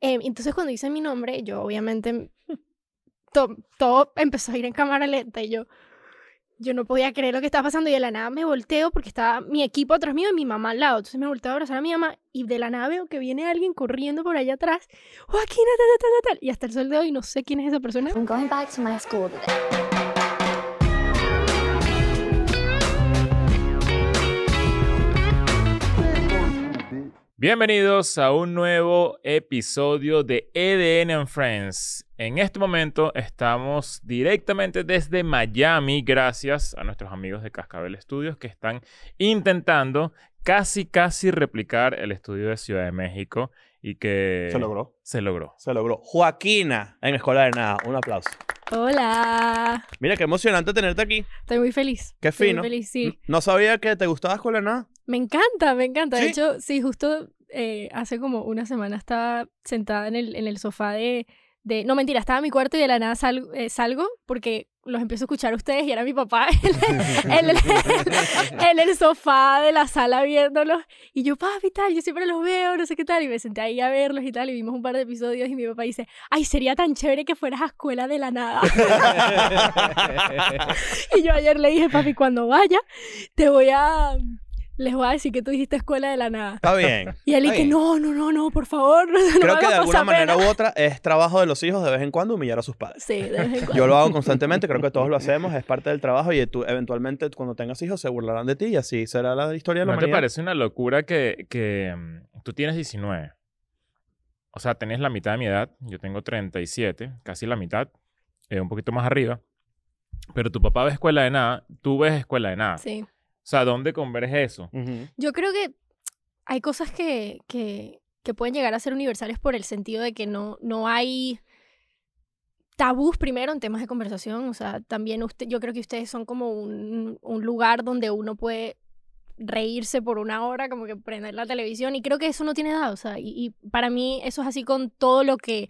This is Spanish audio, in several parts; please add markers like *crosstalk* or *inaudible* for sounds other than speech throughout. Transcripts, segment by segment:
Em, entonces cuando hice mi nombre, yo obviamente todo empezó a ir en cámara lenta y yo, yo no podía creer lo que estaba pasando y de la nada me volteo porque estaba mi equipo atrás mío y mi mamá al lado. Entonces me volteo a abrazar a mi mamá y de la nada veo que viene alguien corriendo por allá atrás. Joaquina, tal, Y hasta el sol de hoy no sé quién es esa persona. I'm going back to my school Bienvenidos a un nuevo episodio de EDN and Friends. En este momento estamos directamente desde Miami, gracias a nuestros amigos de Cascabel Studios que están intentando casi, casi replicar el estudio de Ciudad de México y que... Se logró. Se logró. Se logró. Joaquina en Escuela de Nada. Un aplauso. Hola. Mira, qué emocionante tenerte aquí. Estoy muy feliz. Qué fino. feliz, No sabía que te gustaba Escuela de Nada. Me encanta, me encanta. De hecho, sí, justo eh, hace como una semana estaba sentada en el, sofá de, No, mentira, estaba en mi cuarto y de la nada eh, salgo porque los empiezo a escuchar a ustedes y era mi papá *laughs* en el, en el, sofá de la sala viéndolos. Y yo, papi, tal, yo siempre los veo, no sé qué tal. Y me senté ahí a verlos y tal. Y vimos un par de episodios y mi papá dice, ay, sería tan chévere que fueras a escuela de la nada. *laughs* *laughs* y yo ayer le dije, papi, cuando vaya, te voy a les voy a decir que tú hiciste escuela de la nada. Está bien. *laughs* Y él dice, no, no, no, no, por favor. *laughs* No Creo que de alguna manera u otra es trabajo de los hijos de vez en cuando humillar a sus padres. Sí, de vez en *laughs* cuando. Yo lo hago constantemente, creo que todos lo hacemos, es parte del trabajo y tú eventualmente cuando tengas hijos se burlarán de ti y así será la historia de la ¿No te parece una locura que, que mm, tú tienes 19? O sea, tenés la mitad de mi edad, yo tengo 37, casi la mitad, eh, un poquito más arriba. Pero tu papá ve escuela de nada, tú ves escuela de nada. Sí. O sea, ¿dónde converge eso? Yo creo que hay cosas que, que, pueden llegar a ser universales por el sentido de que no, no hay tabús primero en temas de conversación. O sea, también usted, yo creo que ustedes son como un, lugar donde uno puede reírse por una hora, como que prender la televisión. Y creo que eso no tiene edad. O sea, y para mí eso es así con todo lo que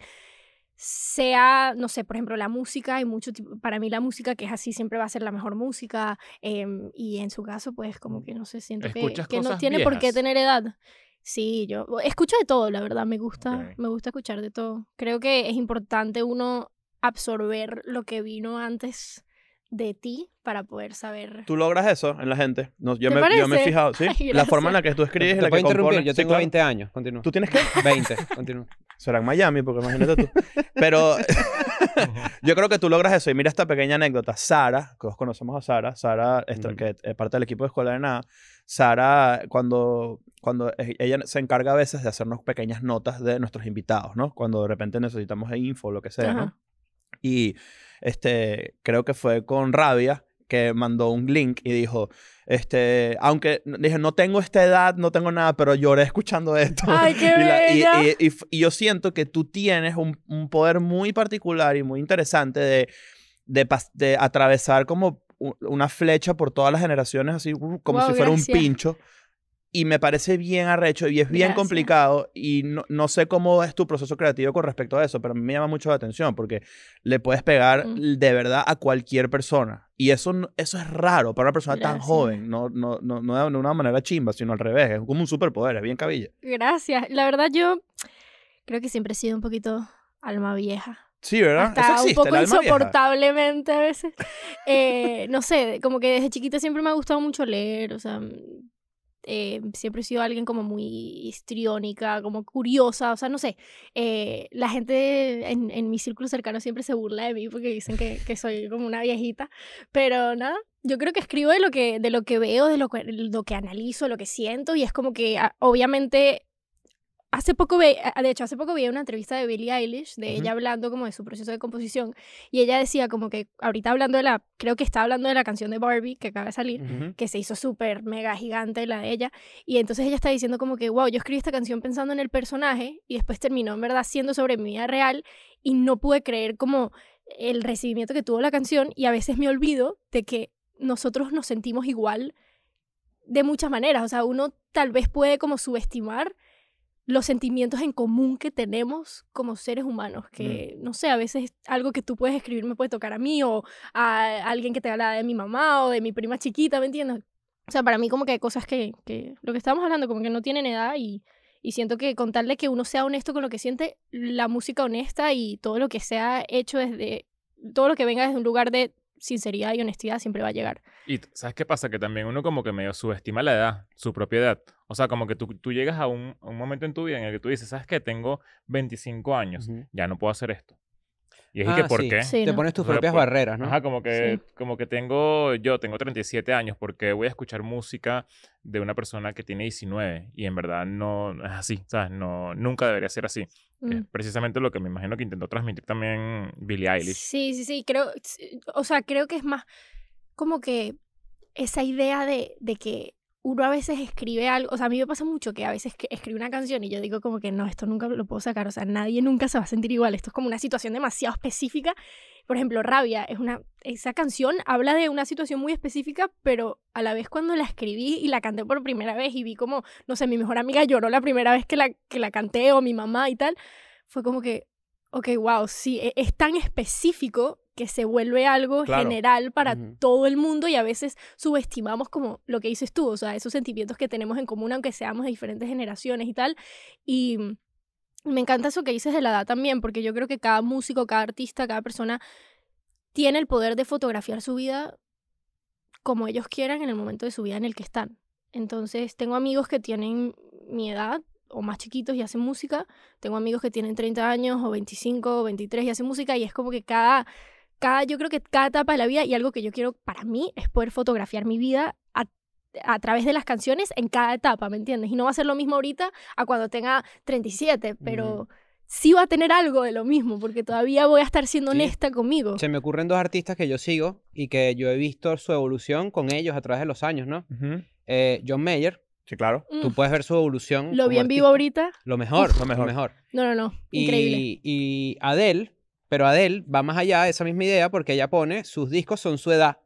sea, no sé, por ejemplo, la música, hay mucho para mí la música que es así siempre va a ser la mejor música, em, y en su caso, pues como mm. que no sé, siento que, no tiene por qué tener edad. Sí, yo escucho de todo, la verdad, me gusta, me gusta escuchar de todo. Creo que es importante uno absorber lo que vino antes de ti para poder saber. Tú logras eso en la gente. yo, me, yo, me, he fijado, ¿sí? *laughs* la forma en la que tú escribes Te la interrumpir, Yo tengo 20 años, continúa. ¿Tú tienes qué? 20, *laughs* continúa. Será en Miami, porque imagínate tú. Pero *laughs* yo creo que tú logras eso. Y mira esta pequeña anécdota. Sara, que todos conocemos a Sara, Sara, que es parte del equipo de Escuela de Nada. Sara, cuando, cuando e, ella se encarga a veces de hacernos pequeñas notas de nuestros invitados, ¿no? Cuando de repente necesitamos info o lo que sea, ¿no? Y este, creo que fue con Rabia, que mandó un link y dijo, este, aunque dije, no tengo esta edad, no tengo nada, pero lloré escuchando esto. *laughs* y, yo siento que tú tienes un, poder muy particular y muy interesante de, de, atravesar como una flecha por todas las generaciones, así uh, como si fuera un pincho y me parece bien arrecho y es bien complicado y no, no, sé cómo es tu proceso creativo con respecto a eso, pero me llama mucho la atención porque le puedes pegar mm. de verdad a cualquier persona y eso, eso es raro para una persona tan joven, no, no, no, de una manera chimba, sino al revés, es como un superpoder, es bien cabilla. Gracias, la verdad yo creo que siempre he sido un poquito alma vieja. Sí, ¿verdad? Hasta un poco insoportablemente a veces. *laughs* Eh, no sé, como que desde chiquita siempre me ha gustado mucho leer, o sea, eh, siempre he sido alguien como muy histriónica, como curiosa, o sea, no sé. Eh, la gente en, mi círculo cercano siempre se burla de mí porque dicen que, soy como una viejita, pero nada. Yo creo que escribo de lo que, de lo que veo, de lo que, de lo que analizo, de lo que siento, y es como que ah, obviamente Hace poco ve, de hecho, hace poco vi una entrevista de Billie Eilish, de ella hablando como de su proceso de composición, y ella decía como que ahorita hablando de la, creo que está hablando de la canción de Barbie que acaba de salir, que se hizo súper mega gigante la de ella, y entonces ella está diciendo como que, wow, yo escribí esta canción pensando en el personaje, y después terminó en verdad siendo sobre mi vida real, y no pude creer como el recibimiento que tuvo la canción, y a veces me olvido de que nosotros nos sentimos igual de muchas maneras, o sea, uno tal vez puede como subestimar los sentimientos en común que tenemos como seres humanos, que no sé, a veces algo que tú puedes escribir me puede tocar a mí o a alguien que te habla de mi mamá o de mi prima chiquita, ¿me entiendes? O sea, para mí como que hay cosas que, lo que estamos hablando como que no tienen edad y, y siento que contarle que uno sea honesto con lo que siente, la música honesta y todo lo que sea hecho desde, todo lo que venga desde un lugar de sinceridad y honestidad siempre va a llegar. Y sabes qué pasa, que también uno como que medio subestima la edad, su propiedad O sea, como que tú, llegas a un, momento en tu vida en el que tú dices, sabes qué? tengo 25 años, ya no puedo hacer esto. Y es que, ah, ¿por Te pones tus propias barreras, ¿no? Ajá, como que, como que tengo, yo tengo 37 años, porque voy a escuchar música de una persona que tiene 19 y en verdad no, es así, ¿sabes? No, nunca debería ser así. Es mm. precisamente lo que me imagino que intentó transmitir también Billie Eilish. Sí, sí, sí, creo, o sea, creo que es más como que esa idea de, de que uno a veces escribe algo, o sea, a mí me pasa mucho que a veces que escribo una canción y yo digo como que no, esto nunca lo puedo sacar, o sea, nadie nunca se va a sentir igual, esto es como una situación demasiado específica. Por ejemplo, Rabia, es una, esa canción habla de una situación muy específica, pero a la vez cuando la escribí y la canté por primera vez y vi como, no sé, mi mejor amiga lloró la primera vez que la, que la canté o mi mamá y tal, fue como que, ok, wow, sí, e, es tan específico que se vuelve algo general para todo el mundo y a veces subestimamos como lo que dices tú, o sea, esos sentimientos que tenemos en común, aunque seamos de diferentes generaciones y tal. Y mm, me encanta eso que dices de la edad también, porque yo creo que cada músico, cada artista, cada persona tiene el poder de fotografiar su vida como ellos quieran en el momento de su vida en el que están. Entonces, tengo amigos que tienen mi edad o más chiquitos y hacen música. Tengo amigos que tienen 30 años o 25 o 23 y hacen música y es como que cada cada, yo creo que cada etapa de la vida y algo que yo quiero para mí es poder fotografiar mi vida a, través de las canciones en cada etapa, ¿me entiendes? Y no va a ser lo mismo ahorita a cuando tenga 37, pero... sí va a tener algo de lo mismo, porque todavía voy a estar siendo honesta conmigo. Se me ocurren dos artistas que yo sigo y que yo he visto su evolución con ellos a través de los años, ¿no? Eh, John Mayer. Sí, claro. Mm. Tú puedes ver su evolución. Lo bien vivo ahorita. Lo mejor, lo mejor, lo mejor. No, no, no. Increíble. Y, y Adele pero Adele va más allá de esa misma idea porque ella pone, sus discos son su edad.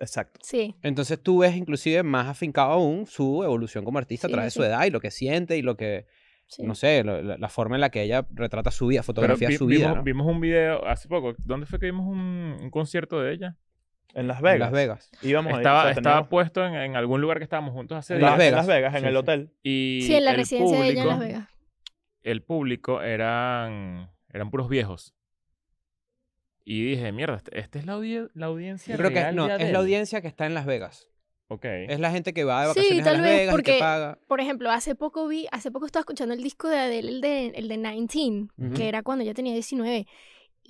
Exacto. Sí. Entonces tú ves inclusive más afincado aún su evolución como artista a través de su edad y lo que siente y lo que, no sé, la, forma en la que ella retrata su vida, fotografía su vida. Vimos, un video hace poco, ¿dónde fue que vimos un, concierto de ella? En Las Vegas. En Las Vegas. estaba, estaba puesto en, algún lugar que estábamos juntos hace en Las Vegas. En Vegas, en el hotel. Y sí, en la residencia de ella en Las Vegas. El público eran, eran puros viejos. Y dije, mierda, esta este es la, la audiencia. creo que no, es la audiencia que está en Las Vegas. Okay. Es la gente que va de vacaciones a Las Vegas Sí, y que paga. Por ejemplo, hace poco vi, hace poco estaba escuchando el disco de Adele, el de, el de 19, que era cuando ya tenía 19.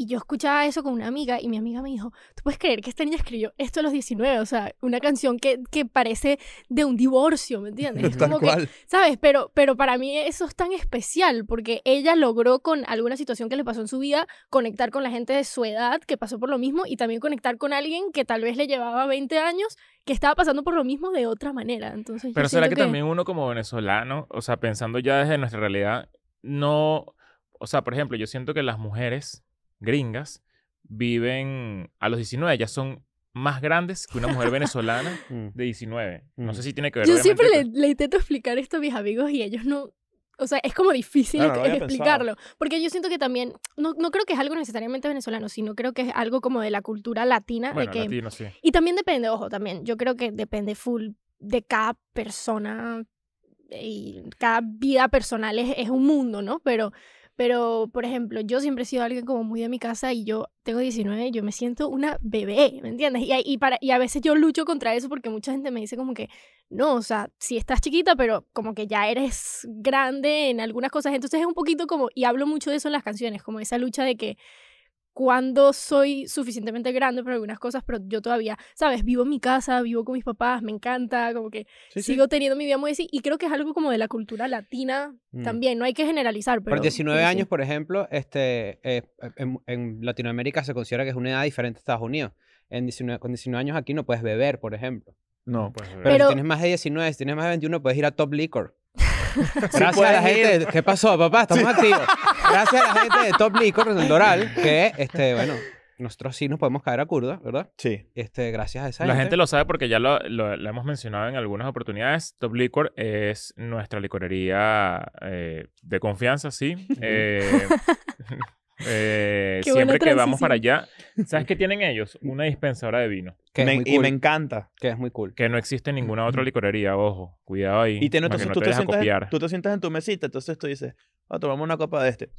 Y yo escuchaba eso con una amiga y mi amiga me dijo, ¿tú puedes creer que esta niña escribió esto a los 19? O sea, una canción que, parece de un divorcio, ¿me entiendes? Es *laughs* como que, ¿sabes? Pero, pero para mí eso es tan especial porque ella logró con alguna situación que le pasó en su vida conectar con la gente de su edad que pasó por lo mismo y también conectar con alguien que tal vez le llevaba 20 años que estaba pasando por lo mismo de otra manera. Entonces, pero será que también uno como venezolano, o sea, pensando ya desde nuestra realidad, no... O sea, por ejemplo, yo siento que las mujeres gringas viven a los 19, ya son más grandes que una mujer venezolana *laughs* mm. de 19. No sé mm. si tiene que ver. Yo siempre le, intento explicar esto a mis amigos y ellos no... O sea, es como difícil explicarlo. Porque yo siento que también, no, no, creo que es algo necesariamente venezolano, sino creo que es algo como de la cultura latina. de que, Y también depende, ojo, también, yo creo que depende full de cada persona y cada vida personal es un mundo, ¿no? Pero pero, por ejemplo, yo siempre he sido alguien como muy de mi casa y yo tengo 19, yo me siento una bebé, ¿me entiendes? Y, y, para, y a veces yo lucho contra eso porque mucha gente me dice como que, no, o sea, si estás chiquita, pero como que ya eres grande en algunas cosas. Entonces es un poquito como, y hablo mucho de eso en las canciones, como esa lucha de que cuando soy suficientemente grande para algunas cosas, pero yo todavía, ¿sabes? Vivo en mi casa, vivo con mis papás, me encanta, como que sigo teniendo mi vida muy así. Y creo que es algo como de la cultura latina mm. también, no hay que generalizar. Pero, por 19 años, por ejemplo, este, eh, en, Latinoamérica se considera que es una edad diferente a Estados Unidos. En con 19 años aquí no puedes beber, por ejemplo. No, pues. Pero, pero si tienes más de 19, si tienes más de 21, puedes ir a Top Liquor. *laughs* Gracias a la gente. ¿Qué pasó, papá? Estamos activos. *laughs* Gracias a la gente de Top Liquor del Doral, que, este, bueno, nosotros sí nos podemos caer a curda, ¿verdad? Sí. Este, gracias a esa La gente, lo sabe porque ya lo, hemos mencionado en algunas oportunidades. Top Licor es nuestra licorería eh, de confianza, sí. Eh, *laughs* eh, siempre que vamos para allá ¿Sabes qué tienen ellos? Una dispensadora de vino. Que Y me encanta. Que es muy cool. Que no existe ninguna otra licorería, ojo. Cuidado ahí. Y te, no tú, te, sientas en, tú te sientas en tu mesita, entonces tú dices, a ah, tomamos una copa de este.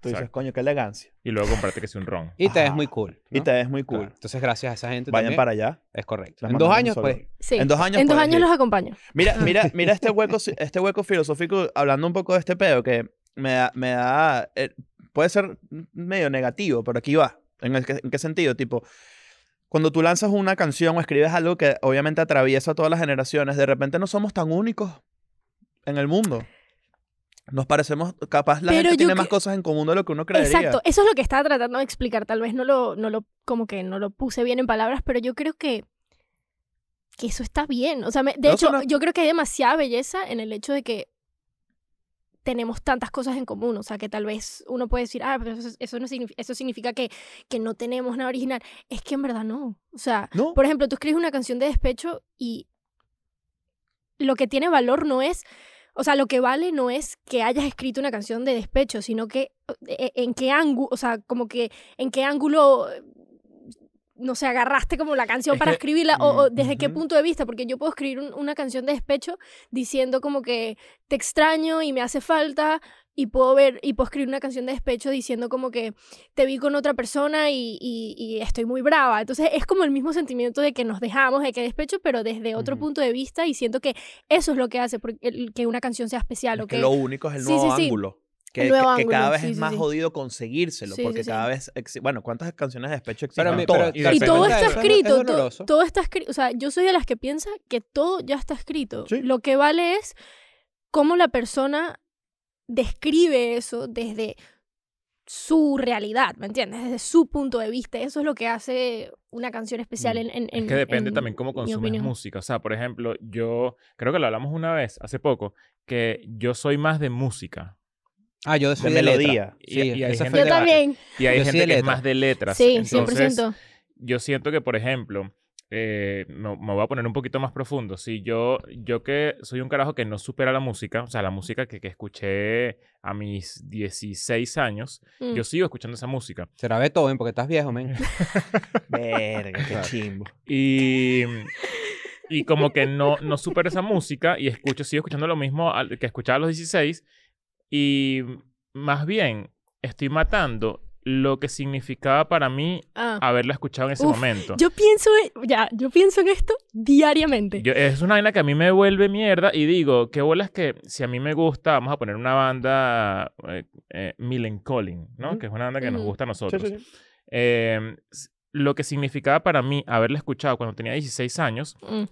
Tú dices, coño, qué elegancia. Y luego comparte que es un ron. Y te es muy cool. Y te es muy cool. Entonces, gracias a esa gente. Vayan para allá. Es correcto. En dos años, pues. Sí. En dos años. En dos años los acompaño. Mira, *laughs* mira, mira este hueco, este hueco filosófico, hablando un poco de este pedo, que me da, me da eh, puede ser medio negativo, pero aquí va. ¿En, qué sentido? Tipo, cuando tú lanzas una canción o escribes algo que obviamente atraviesa a todas las generaciones, de repente no somos tan únicos en el mundo. Nos parecemos, capaz la gente tiene más cosas en común de lo que uno creería. Exacto, eso es lo que estaba tratando de explicar. Tal vez no lo, no lo, como que no lo puse bien en palabras, pero yo creo que, que eso está bien. O sea, de hecho, yo creo que hay demasiada belleza en el hecho de que tenemos tantas cosas en común, o sea, que tal vez uno puede decir, ah, pero eso, eso, eso significa que, que no tenemos nada original. Es que en verdad no. O sea, por ejemplo, tú escribes una canción de despecho y lo que tiene valor no es, o sea, lo que vale no es que hayas escrito una canción de despecho, sino que eh, en qué ángulo, o sea, como que en qué ángulo no sé, agarraste como la canción para escribirla o, desde qué punto de vista, porque yo puedo escribir una canción de despecho diciendo como que te extraño y me hace falta y puedo ver y puedo escribir una canción de despecho diciendo como que te vi con otra persona y, estoy muy brava. Entonces es como el mismo sentimiento de que nos dejamos, de que despecho, pero desde otro punto de vista y siento que eso es lo que hace porque, que una canción sea especial. o que, lo único es el nuevo ángulo que, cada vez es más jodido conseguírselo, porque cada vez, bueno, ¿cuántas canciones de despecho existen? y, todo está escrito, todo, está escrito, o sea, yo soy de las que piensa que todo ya está escrito. Lo que vale es cómo la persona describe eso desde su realidad, ¿me entiendes? Desde su punto de vista. Eso es lo que hace una canción especial mm. en... en es que depende también cómo consumes música. O sea, por ejemplo, yo creo que lo hablamos una vez, hace poco, que yo soy más de música. Ah, yo soy de, de melodía. Sí, y, yo también. Y hay gente que es más de letras. Sí, Entonces, 100%. Yo siento que, por ejemplo, eh, me, voy a poner un poquito más profundo. Si yo, yo que soy un carajo que no supera la música, o sea, la música que, que escuché a mis 16 años, mm. yo sigo escuchando esa música. Será Beethoven, porque estás viejo, men. *laughs* Verga, qué chimbo. Y, y como que no, no supero esa música y escucho, sigo escuchando lo mismo que escuchaba a los 16 y más bien, estoy matando lo que significaba para mí ah. haberla escuchado en ese momento. Yo pienso, e, ya, yo pienso en esto diariamente. es una vaina que a mí me vuelve mierda y digo, qué bolas que si a mí me gusta, vamos a poner una banda, eh, eh ¿no? Que es una banda que nos gusta a nosotros. Em, lo que significaba para mí haberla escuchado cuando tenía 16 años, mm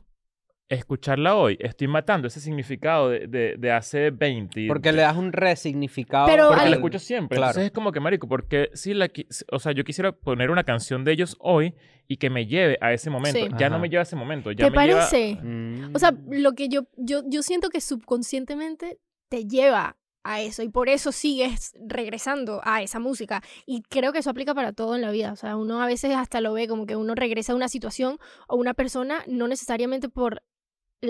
escucharla hoy, estoy matando ese significado de, hace 20. Porque le das un resignificado. porque la escucho siempre. Entonces es como que, marico, porque si la... O sea, yo quisiera poner una canción de ellos hoy y que me lleve a ese momento. Ya no me lleva a ese momento. ¿Te parece? Mm. O sea, lo que yo, yo... Yo siento que subconscientemente te lleva a eso y por eso sigues regresando a esa música y creo que eso aplica para todo en la vida, o sea, uno a veces hasta lo ve como que uno regresa a una situación o una persona no necesariamente por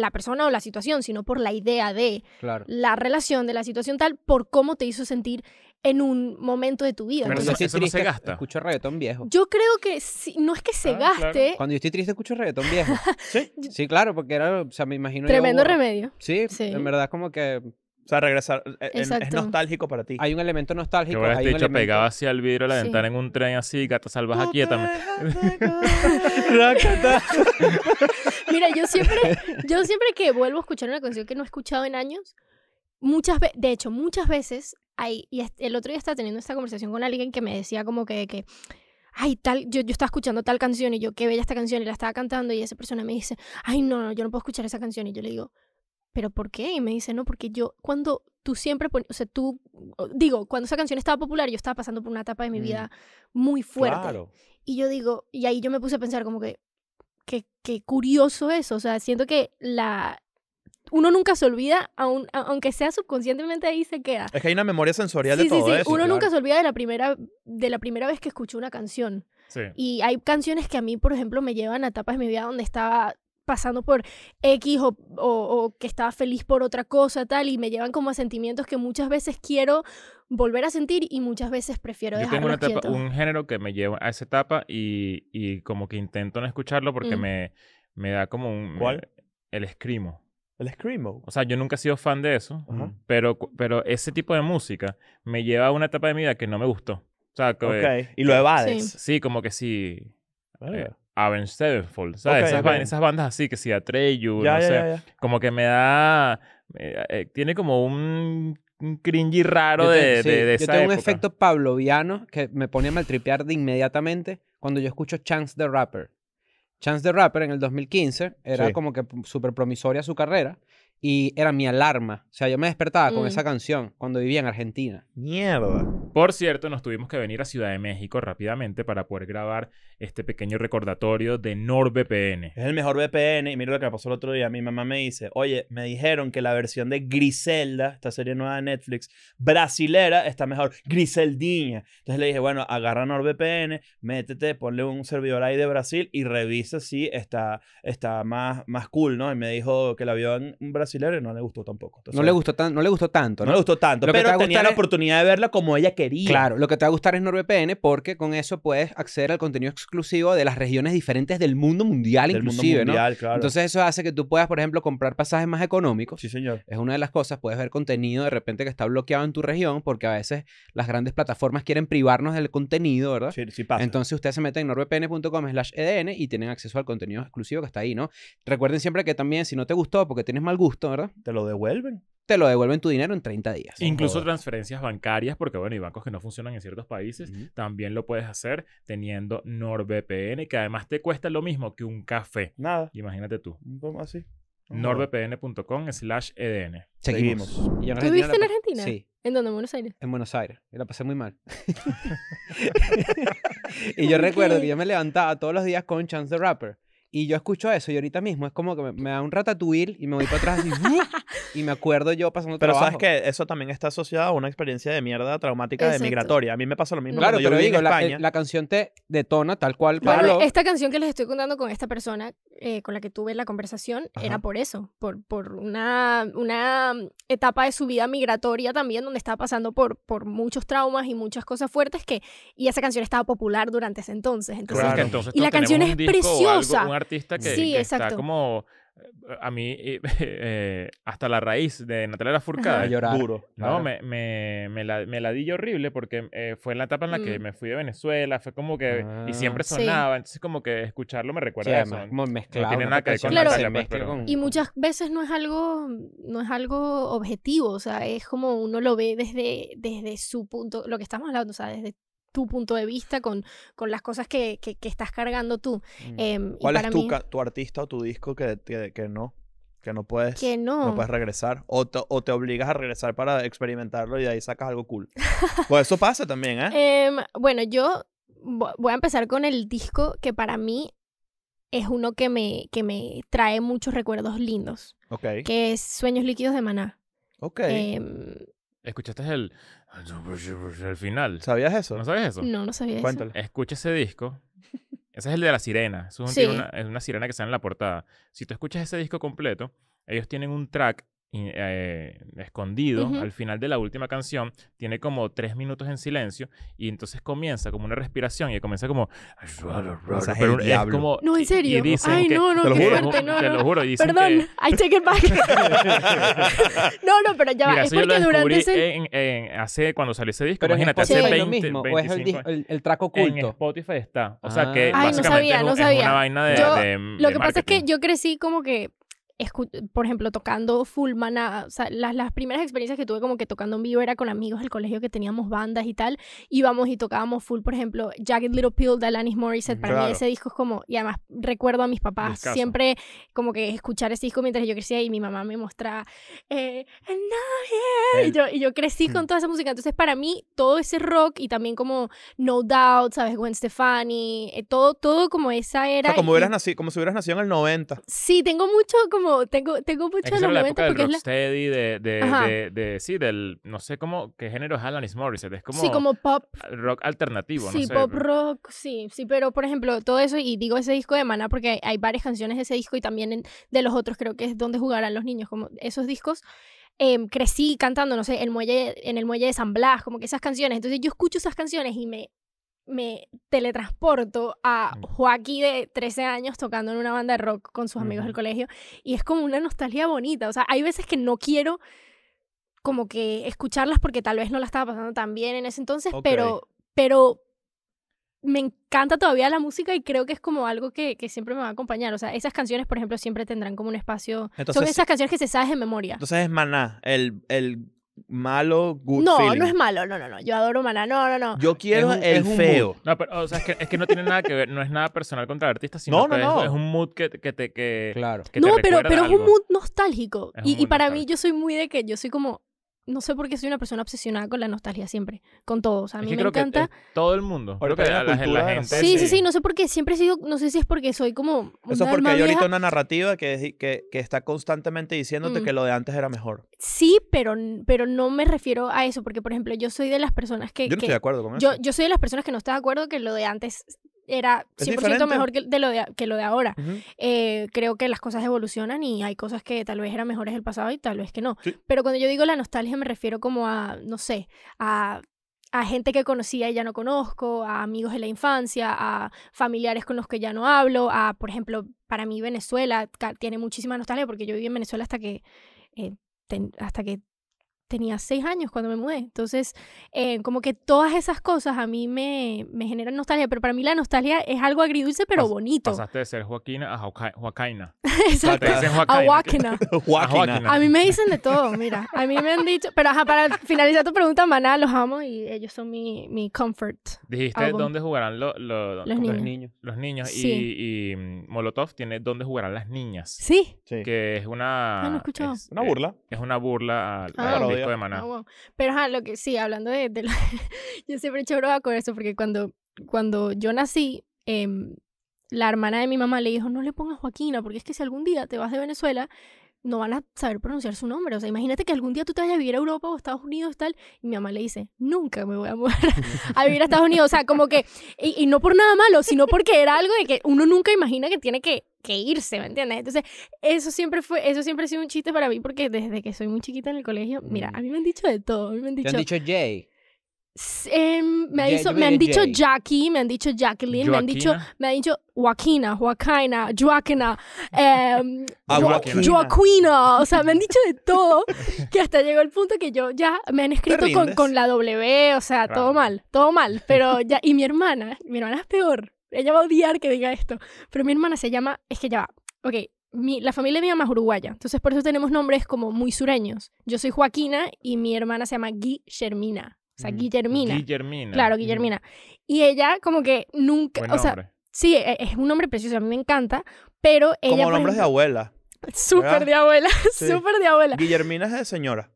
la persona o la situación, sino por la idea de la relación, de la situación tal, por cómo te hizo sentir en un momento de tu vida. Pero Entonces, eso, eso se gasta. Escucho reggaetón viejo. Yo creo que si, no es que se ah, gaste. Cuando yo estoy triste escucho reggaetón viejo. *laughs* sí. Sí, claro, porque era, o sea, me imagino. Tremendo remedio. Sí, sí, en verdad como que o sea, regresar eh, es, nostálgico para ti. Hay un elemento nostálgico. dicho pegado hacia el vidrio la ventana en un tren así, gata salvaje, *laughs* también Mira, yo siempre, yo siempre que vuelvo a escuchar una canción que no he escuchado en años, muchas veces, de hecho, muchas veces, hay, y el otro día estaba teniendo esta conversación con alguien que me decía como que, que ay, tal, yo, yo estaba escuchando tal canción y yo, qué bella esta canción, y la estaba cantando, y esa persona me dice, ay, no, yo no puedo escuchar esa canción, y yo le digo, ¿pero por qué? Y me dice, no, porque yo cuando tú siempre o sea, tú, digo, cuando esa canción estaba popular, yo estaba pasando por una etapa de mi mm. vida muy fuerte. Claro. Y yo digo, y ahí yo me puse a pensar como que, qué curioso eso, o sea, siento que la... Uno nunca se olvida, aunque sea subconscientemente ahí se queda. Es que hay una memoria sensorial de todo sí. Eso, Uno nunca se olvida de la primera, de la primera vez que escuchó una canción. Y hay canciones que a mí, por ejemplo, me llevan a etapas de mi vida donde estaba pasando por X o, que estaba feliz por otra cosa, tal, y me llevan como a sentimientos que muchas veces quiero volver a sentir y muchas veces prefiero Yo tengo una etapa, un género que me lleva a esa etapa y, como que intento no escucharlo porque mm. me, me da como un... ¿Cuál? El escrimo. El Screamo. O sea, yo nunca he sido fan de eso, mm, pero, pero ese tipo de música me lleva a una etapa de mi vida que no me gustó. O sea, y lo evades. Sí, como que sí. Avenged Sevenfold, ¿sabes? esas, bandas así, que si Atreyu, no sé, como que me da... Eh, eh, tiene como un, un cringy raro de, de, Yo tengo un efecto pavloviano que me pone a maltripear de inmediatamente cuando yo escucho Chance the Rapper. Chance the Rapper en el 2015 era como que súper promisoria su carrera y era mi alarma. O sea, yo me despertaba con esa mm. canción cuando vivía en Argentina. Mierda. Por cierto, nos tuvimos que venir a Ciudad de México rápidamente para poder grabar este pequeño recordatorio de NordVPN. Es el mejor VPN y mira lo que me pasó el otro día. Mi mamá me dice, oye, me dijeron que la versión de Griselda, esta serie nueva de Netflix, brasilera, está mejor. Griseldiña. Entonces le dije, bueno, agarra NordVPN, métete, ponle un servidor ahí de Brasil y revisa si está, está más, más cool, ¿no? Y me dijo que la vio en un brasilero y no le gustó tampoco. no, le gustó tan, no le gustó tanto, ¿no? No le gustó tanto, pero tenía la oportunidad de verla como ella quería. Claro, lo que te va a gustar es NordVPN porque con eso puedes acceder al contenido exclusivo exclusivo de las regiones diferentes del mundo mundial, inclusive, ¿no? Entonces eso hace que tú puedas, por ejemplo, comprar pasajes más económicos. Sí, señor. Es una de las cosas. Puedes ver contenido de repente que está bloqueado en tu región porque a veces las grandes plataformas quieren privarnos del contenido, ¿verdad? Sí, sí pasa. Entonces ustedes se meten en norvpn.com slash edn y tienen acceso al contenido exclusivo que está ahí, ¿no? Recuerden siempre que también si no te gustó porque tienes mal gusto, ¿verdad? Te lo devuelven te lo devuelven tu dinero en 30 días. Incluso transferencias bancarias, porque bueno, hay bancos que no funcionan en ciertos países, también lo puedes hacer teniendo NordVPN, que además te cuesta lo mismo que un café. Nada. Imagínate tú. ¿Cómo así? nordvpn.com slash edn. Seguimos. en Argentina? Sí. ¿En dónde? ¿En Buenos Aires? En Buenos Aires. Y la pasé muy mal. *laughs* *laughs* y yo recuerdo que yo me levantaba todos los días con Chance the Rapper. Y yo escucho eso y ahorita mismo es como que me, da un ratatouille y me voy para atrás y ¡uh! me acuerdo yo pasando Pero sabes que eso también está asociado a una experiencia de mierda traumática de migratoria. A mí me pasa lo mismo. Claro, pero digo, la, eh, España. la, canción te detona tal cual. para esta canción que les estoy contando con esta persona eh, con la que tuve la conversación era por eso, por, por una, una mm, etapa de su vida migratoria también donde estaba pasando por, por muchos traumas y muchas cosas fuertes que y esa canción estaba popular durante ese entonces. Entonces, y la canción es preciosa artista que, está como eh, a mí eh, *laughs* eh, hasta la raíz de Natalia Furcada duro no me, me, me, la, me la di horrible porque fue en la etapa en la que mm. me fui de Venezuela fue como que y siempre ah. sonaba entonces como que escucharlo me recuerda sí, como mezclado, pues, y muchas veces no es algo no es algo objetivo o sea es como uno lo ve desde desde su punto lo que estamos hablando o sea desde tu punto de vista, con, con las cosas que, estás cargando tú. Mm. Em, ¿Cuál es tu, artista o tu disco que, que, no? Que no puedes, no. puedes regresar. O te, obligas a regresar para experimentarlo y de ahí sacas algo cool. pues eso pasa también, ¿eh? Em, bueno, yo voy a empezar con el disco que para mí es uno que me, que me trae muchos recuerdos lindos. Que es Sueños Líquidos de Maná. Ok. Em, ¿Escuchaste el, ah, el final? ¿Sabías eso? ¿No sabías eso? No, no sabía Cuéntale. Escucha ese disco. *laughs* Ese es el de la sirena. Es, una, es una sirena que sale en la portada. Si tú escuchas ese disco completo, ellos tienen un track eh, escondido al final de la última canción, tiene como tres minutos en silencio y entonces comienza como una respiración y comienza como. Pero es como. No, en serio. Y dicen Ay, que, no, no, te lo juro. no, te lo juro. Dicen Perdón, que... I take it back. *laughs* no, no, pero ya va. Es porque durante ese. En, hace, cuando salió ese disco, imagínate, hace 20, mismo, 25 o es el, el, el, oculto. En Spotify está. O sea que. Ah. Ay, básicamente no sabía, es, no sabía. una vaina de. de lo que pasa es que yo crecí como que por ejemplo, tocando full maná, las, las, primeras experiencias que tuve como que tocando en vivo era con amigos del colegio que teníamos bandas y tal, íbamos y tocábamos full, por ejemplo, Jagged Little Pill de Alanis Morissette, para mí ese disco es como, y además recuerdo a mis papás siempre como que escuchar ese disco mientras yo crecía y mi mamá me mostraba, eh, y, yo, y, yo, crecí con hmm. toda esa música, entonces para mí todo ese rock y también como No Doubt, ¿sabes? Gwen Stefani, eh, todo, todo como esa era. como, hubieras como si hubieras nacido en el 90. Sí, tengo mucho como tengo, tengo mucho en de los la de, de, de, de, sí, del, no sé cómo, qué género es Alanis Morissette, es como... Sí, como pop. Rock alternativo, sí, pop rock, sí, sí, pero por ejemplo, todo eso, y digo ese disco de Maná porque hay, varias canciones de ese disco y también de los otros creo que es donde jugarán los niños, como esos discos. Em, crecí cantando, no sé, el muelle, en el muelle de San Blas, como que esas canciones. Entonces yo escucho esas canciones y me me teletransporto a mm. Joaquín de 13 años tocando en una banda de rock con sus amigos del colegio y es como una nostalgia bonita. O sea, hay veces que no quiero como que escucharlas porque tal vez no la estaba pasando tan bien en ese entonces, pero, pero me encanta todavía la música y creo que es como algo que, siempre me va a acompañar. O sea, esas canciones, por ejemplo, siempre tendrán como un espacio... son esas canciones que se sabes de memoria. Entonces es Maná, el malo, good No, feeling. no es malo, no, no, no. Yo adoro mala. no, no, no. Yo quiero el feo. No, pero o sea, es que, es que no tiene nada que ver, no es nada personal contra el artista, sino No, no, que es- no. Es, un mood que, que te... Que, Claro. que te no, pero, pero es un mood nostálgico. y y para mí yo soy muy de que yo soy como, no sé por qué soy una persona obsesionada con la nostalgia siempre, con todos. O a mí me encanta. Eh, todo el mundo. Sí, sí, sí, no sé por qué. Siempre he sido, no sé si es porque soy como. Eso porque hay ahorita una narrativa que, que, está constantemente diciéndote mm. que lo de antes era mejor. Sí, pero, pero no me refiero a eso, porque por ejemplo, yo soy de las personas que. Yo no estoy de acuerdo con eso. Yo, yo soy de las personas que no está de acuerdo que lo de antes era 100% mejor que, lo de, ahora. Eh, creo que las cosas evolucionan y hay cosas que tal vez eran mejores el pasado y tal vez que no. Pero cuando yo digo la nostalgia me refiero como a, no sé, a a gente que conocía y ya no conozco, a amigos de la infancia, a familiares con los que ya no hablo, a, por ejemplo, para mí Venezuela tiene muchísima nostalgia porque yo viví en Venezuela hasta que, eh, hasta que tenía seis años cuando me mudé. Entonces, eh, como que todas esas cosas a mí me, me, generan nostalgia, pero para mí la nostalgia es algo agridulce, pero bonito. Pasaste de ser Joaquina a Joaquina. *laughs* Exacto. A Joaquina. *laughs* A mí me dicen de todo, mira. A mí me han dicho, pero ajá, para finalizar tu pregunta, Maná, los amo y ellos son mi, mi comfort. Dijiste dónde jugarán los, niños. Los niños. Y, mm, Molotov tiene dónde jugarán las niñas. Sí. Que es una... Ah, una burla. Es una burla a, ah, Ah, Pero lo que sí, hablando de, *laughs* yo siempre he hecho broma con eso porque cuando, cuando yo nací, em, la hermana de mi mamá le dijo, no le pongas Joaquina, porque es que si algún día te vas de Venezuela, no van a saber pronunciar su nombre. O sea, imagínate que algún día tú te vayas a vivir a Europa o Estados Unidos, tal, y mi mamá le dice, nunca me voy a mudar a vivir a Estados Unidos. O sea, como que, y, no por nada malo, sino porque era algo de que uno nunca imagina que tiene que, irse, ¿me entiendes? Entonces, eso siempre fue, eso siempre ha sido un chiste para mí, porque desde que soy muy chiquita en el colegio, mira, mm. a mí me han dicho de todo. me han dicho, han dicho Jay? Em, me, han dicho Jackie, me han dicho Jacqueline, me han dicho, me dicho Joaquina, Joaquina, em, *laughs* ah, Joaquina, Joaquina. o sea, me han dicho de todo, que hasta llegó el punto que yo ya me han escrito con, con, la W, o sea, todo mal, todo mal, pero ya, y mi hermana, mi hermana es peor, ella va a odiar que diga esto, pero mi hermana se llama, es que ya va, ok, mi, la familia mía más uruguaya, entonces por eso tenemos nombres como muy sureños, yo soy Joaquina y mi hermana se llama Guillermina. O sea, mm, Guillermina. Guillermina. Claro, mm. Guillermina. Y ella como que nunca, o sea, sí, e, e, es un nombre precioso, a mí me encanta, pero ella... Como nombres de abuela. *laughs* Súper de abuela, *laughs* de abuela. Guillermina es de señora.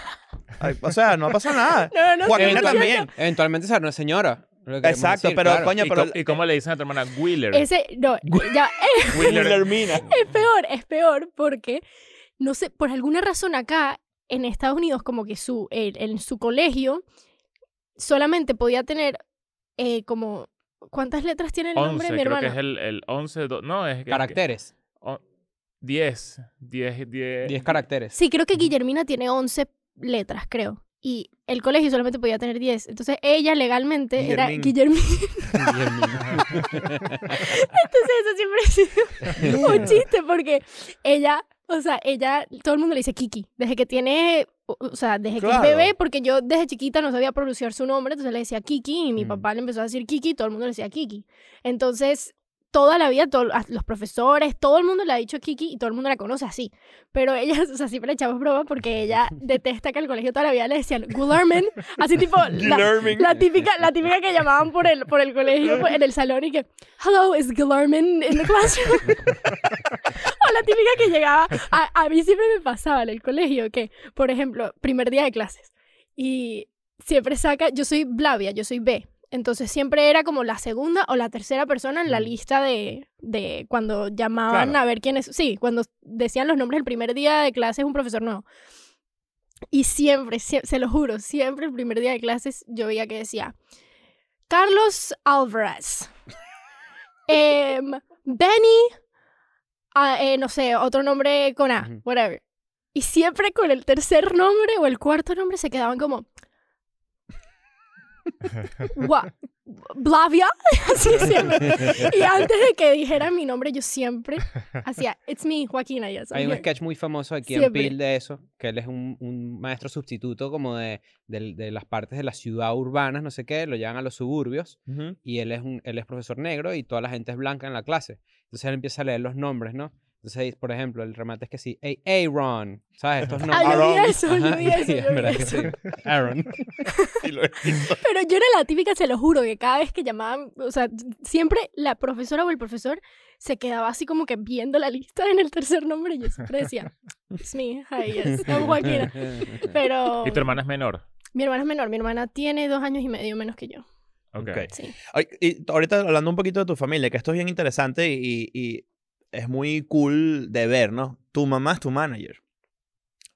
*laughs* o sea, no ha pasado nada. No, no, también. Eventualmente no es señora. Exacto, pero, coño, ¿Y, cómo le dicen a tu hermana? Wheeler. Ese, no, eh, ya, eh, es peor, es peor porque, no sé, por alguna razón acá en Estados Unidos como que su, en su colegio solamente podía tener eh, como... ¿Cuántas letras tiene el nombre de mi Creo que es el, el 11, no, es... Caracteres. 10, 10, 10. 10 caracteres. Sí, creo que Guillermina tiene 11 letras, creo y el colegio solamente podía tener 10. Entonces ella legalmente era Guillermina. *laughs* Entonces eso siempre ha sido *laughs* un chiste porque ella, o sea, ella, todo el mundo le dice Kiki. Desde que tiene, o sea, desde que es bebé, porque yo desde chiquita no sabía pronunciar su nombre, entonces le decía Kiki y mi mm. papá le empezó a decir Kiki y todo el mundo le decía Kiki. Entonces toda la vida, los profesores, todo el mundo le ha dicho Kiki y todo el mundo la conoce así. Pero ella, *laughs* o sea, siempre le echamos broma porque ella *laughs* detesta que al colegio toda la vida le decían Gullerman, así tipo la, típica, la típica que llamaban por el, por el colegio, en el salón y que, hello, is Gullerman in the classroom? *laughs* o la típica que llegaba, a, a mí siempre me pasaba en el colegio que, por ejemplo, primer día de clases y siempre saca, yo soy Blavia, yo soy B, entonces siempre era como la segunda o la tercera persona en la mm. lista de, cuando llamaban a ver quién es. Sí, cuando decían los nombres el primer día de clases un profesor nuevo. Y siempre, se, lo juro, siempre el primer día de clases yo veía que decía Carlos Alvarez, *laughs* em, Benny, ah, eh, no sé, otro nombre con A, whatever. Y siempre con el tercer nombre o el cuarto nombre se quedaban como Blavia, *laughs* así Y *laughs* antes de que dijera mi nombre, yo siempre hacía, it's me, Joaquina. Yes, Hay un sketch muy famoso aquí en Bill de eso, que él es un, maestro sustituto como de, las partes de la ciudad urbanas, no sé qué, lo llevan a los suburbios y él es, él es profesor negro y toda la gente es blanca en la clase. Entonces él empieza a leer los nombres, ¿no? Entonces, por ejemplo, el remate es que sí, Aaron, ¿sabes? Estos *laughs* no. Ah, eso. Aaron. Pero yo era la típica, se lo juro, que cada vez que llamaban, o sea, siempre la profesora o el profesor se quedaba así como que viendo la lista en el tercer nombre y yo siempre decía, it's me, hi, yes, cualquiera. *laughs* Pero... ¿Y tu hermana es menor? Mi hermana es menor, mi hermana tiene dos años y medio menos que yo. Ok. Sí. y ahorita hablando un poquito de tu familia, que esto es bien interesante y es muy cool de ver, ¿no? Tu mamá es tu manager.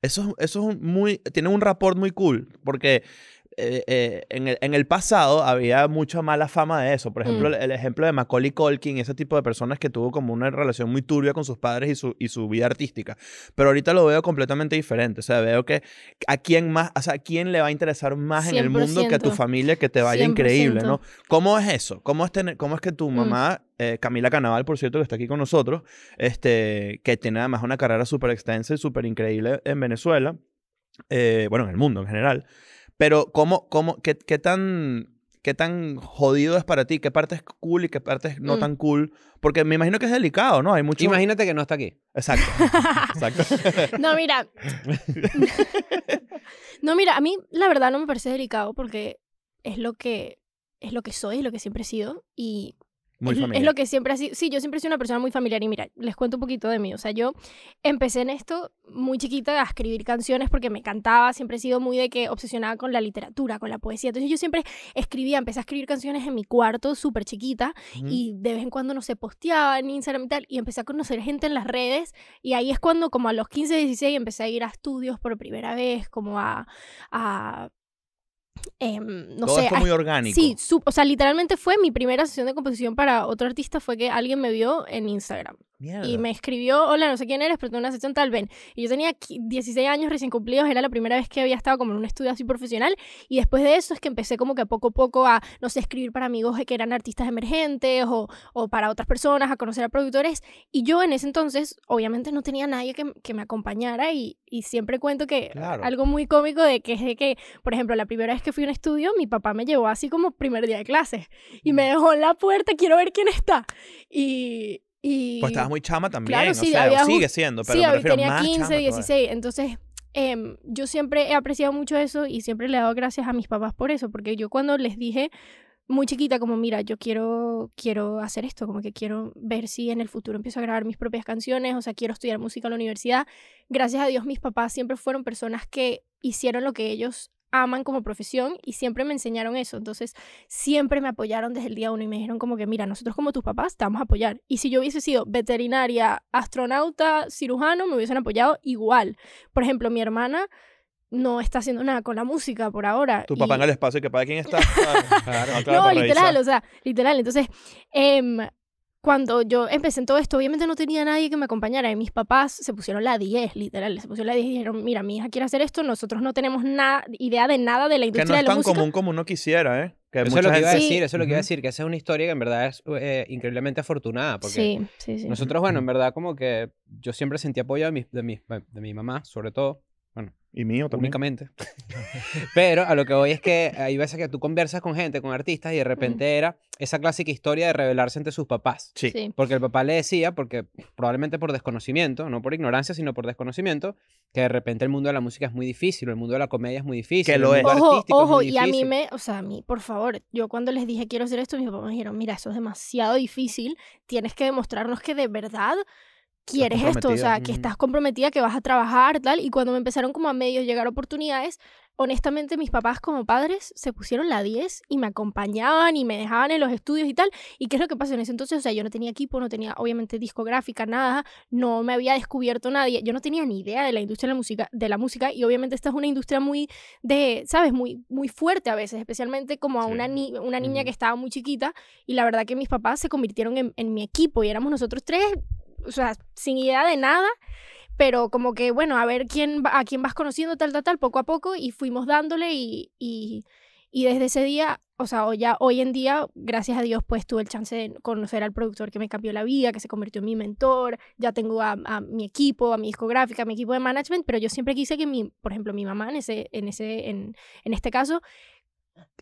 Eso, eso es muy, tiene un rapport muy cool, porque eh, eh, en, el, en, el, pasado había mucha mala fama de eso. Por ejemplo, mm. el, ejemplo de Macaulay Culkin, ese tipo de personas que tuvo como una relación muy turbia con sus padres y su, y su vida artística. Pero ahorita lo veo completamente diferente. O sea, veo que a quién más, o sea, a quién le va a interesar más en el mundo que a tu familia que te vaya increíble, ¿no? ¿Cómo es eso? ¿Cómo es, cómo es que tu mm. mamá, eh, Camila Canaval, por cierto, que está aquí con nosotros, este, que tiene además una carrera súper extensa y súper increíble en Venezuela, bueno, en el mundo en general, pero, ¿cómo, cómo, qué, tan, qué tan jodido es para ti? ¿Qué parte es cool y qué parte es no mm. tan cool? Porque me imagino que es delicado, ¿no? Hay mucho... Imagínate que no está aquí. Exacto. *laughs* Exacto. *laughs* no, mira. *laughs* no, mira, a mí la verdad no me parece delicado porque es lo que es lo que soy, es lo que siempre he sido y es lo que siempre ha sido. Sí, yo siempre he sido una persona muy familiar. Y mira, les cuento un poquito de mí. O sea, yo empecé en esto muy chiquita a escribir canciones porque me cantaba Siempre he sido muy de que obsesionada con la literatura, con la poesía. Entonces yo siempre escribía, empecé a escribir canciones en mi cuarto súper chiquita y de vez en cuando no se posteaba en Instagram y tal. Y empecé a conocer gente en las redes. Y ahí es cuando, como a los 15, 16, empecé a ir a estudios por primera vez, como a Em, no Todo sé, fue muy orgánico. Sí, o sea, literalmente fue mi primera sesión de composición para otro artista fue que alguien me vio en Instagram y me escribió, hola, no sé quién eres, pero tengo una sesión tal, ven. Y yo tenía 16 años recién cumplidos, era la primera vez que había estado como en un estudio así profesional. Y después de eso es que empecé como que poco a poco a, no sé, escribir para amigos que eran artistas emergentes o, o para otras personas, a conocer a productores. Y yo en ese entonces, obviamente, no tenía nadie que, que me acompañara. Y, y, siempre cuento que algo muy cómico de que es de que, por ejemplo, la primera vez que fui a un estudio, mi papá me llevó así como primer día de clases y me mm. dejó en la puerta, quiero ver quién está. Y, pues estabas muy chama también, o sea, sigue siendo, pero me refiero más 15, 16, entonces em, yo siempre he apreciado mucho eso y siempre le he dado gracias a mis papás por eso, porque yo cuando les dije muy chiquita como mira yo quiero quiero hacer esto como que quiero ver si en el futuro empiezo a grabar mis propias canciones o sea quiero estudiar música en la universidad gracias a Dios mis papás siempre fueron personas que hicieron lo que ellos aman como profesión y siempre me enseñaron eso. Entonces, siempre me apoyaron desde el día uno y me dijeron como que, mira, nosotros como tus papás estamos a apoyar. Y si yo hubiese sido veterinaria, astronauta, cirujano, me hubiesen apoyado igual. Por ejemplo, mi hermana no está haciendo nada con la música por ahora. Tu papá en el espacio que para quién está. *laughs* no, literal, o sea, literal. Entonces, eh, cuando yo empecé en todo esto, obviamente no tenía nadie que me acompañara. Y mis papás se pusieron la 10, literal. Se pusieron la 10 y dijeron, mira, mi hija quiere hacer esto. Nosotros no tenemos nada, idea de nada de la industria de la música. Que no es tan común como uno quisiera, ¿eh? eso es lo que iba a decir, eso es lo que iba a decir, que esa es una historia que en verdad es eh, increíblemente afortunada. Porque sí, sí, nosotros, bueno, en verdad como que yo siempre sentí apoyo de de mi, de mi mamá, sobre todo. Y mío también. *laughs* Pero a lo que voy es que hay veces que tú conversas con gente, con artistas, y de repente era esa clásica historia de rebelarse entre sus papás. Sí. Porque el papá le decía, porque probablemente por desconocimiento, no por ignorancia, sino por desconocimiento, que de repente el mundo de la música es muy difícil, el mundo de la comedia es muy difícil. Que es. Ojo, ojo, y a mí me, o sea, a mí, por favor, yo cuando les dije quiero hacer esto, mis papás me dijeron, mira, eso es demasiado difícil, tienes que demostrarnos que de verdad quieres esto, o sea, que mm. estás comprometida, que vas a trabajar, tal, y cuando me empezaron como a medio llegar oportunidades, honestamente mis papás como padres se pusieron la 10 y me acompañaban y me dejaban en los estudios y tal, y qué es lo que pasó en ese entonces, o sea, yo no tenía equipo, no tenía obviamente discográfica, nada, no me había descubierto nadie, yo no tenía ni idea de la industria de la música, de la música y obviamente esta es una industria muy de, sabes, muy muy fuerte a veces, especialmente como a una, niña que estaba muy chiquita y la verdad que mis papás se convirtieron en, en mi equipo y éramos nosotros tres o sea, sin idea de nada, pero como que, bueno, a ver quién, a quién vas conociendo, tal, tal, tal, poco a poco, y fuimos dándole y, y, desde ese día, o sea, hoy en día, gracias a Dios, pues tuve el chance de conocer al productor que me cambió la vida, que se convirtió en mi mentor, ya tengo a, mi equipo, a mi discográfica, a mi equipo de management, pero yo siempre quise que mi, por ejemplo, mi mamá en ese, en ese, en, en este caso,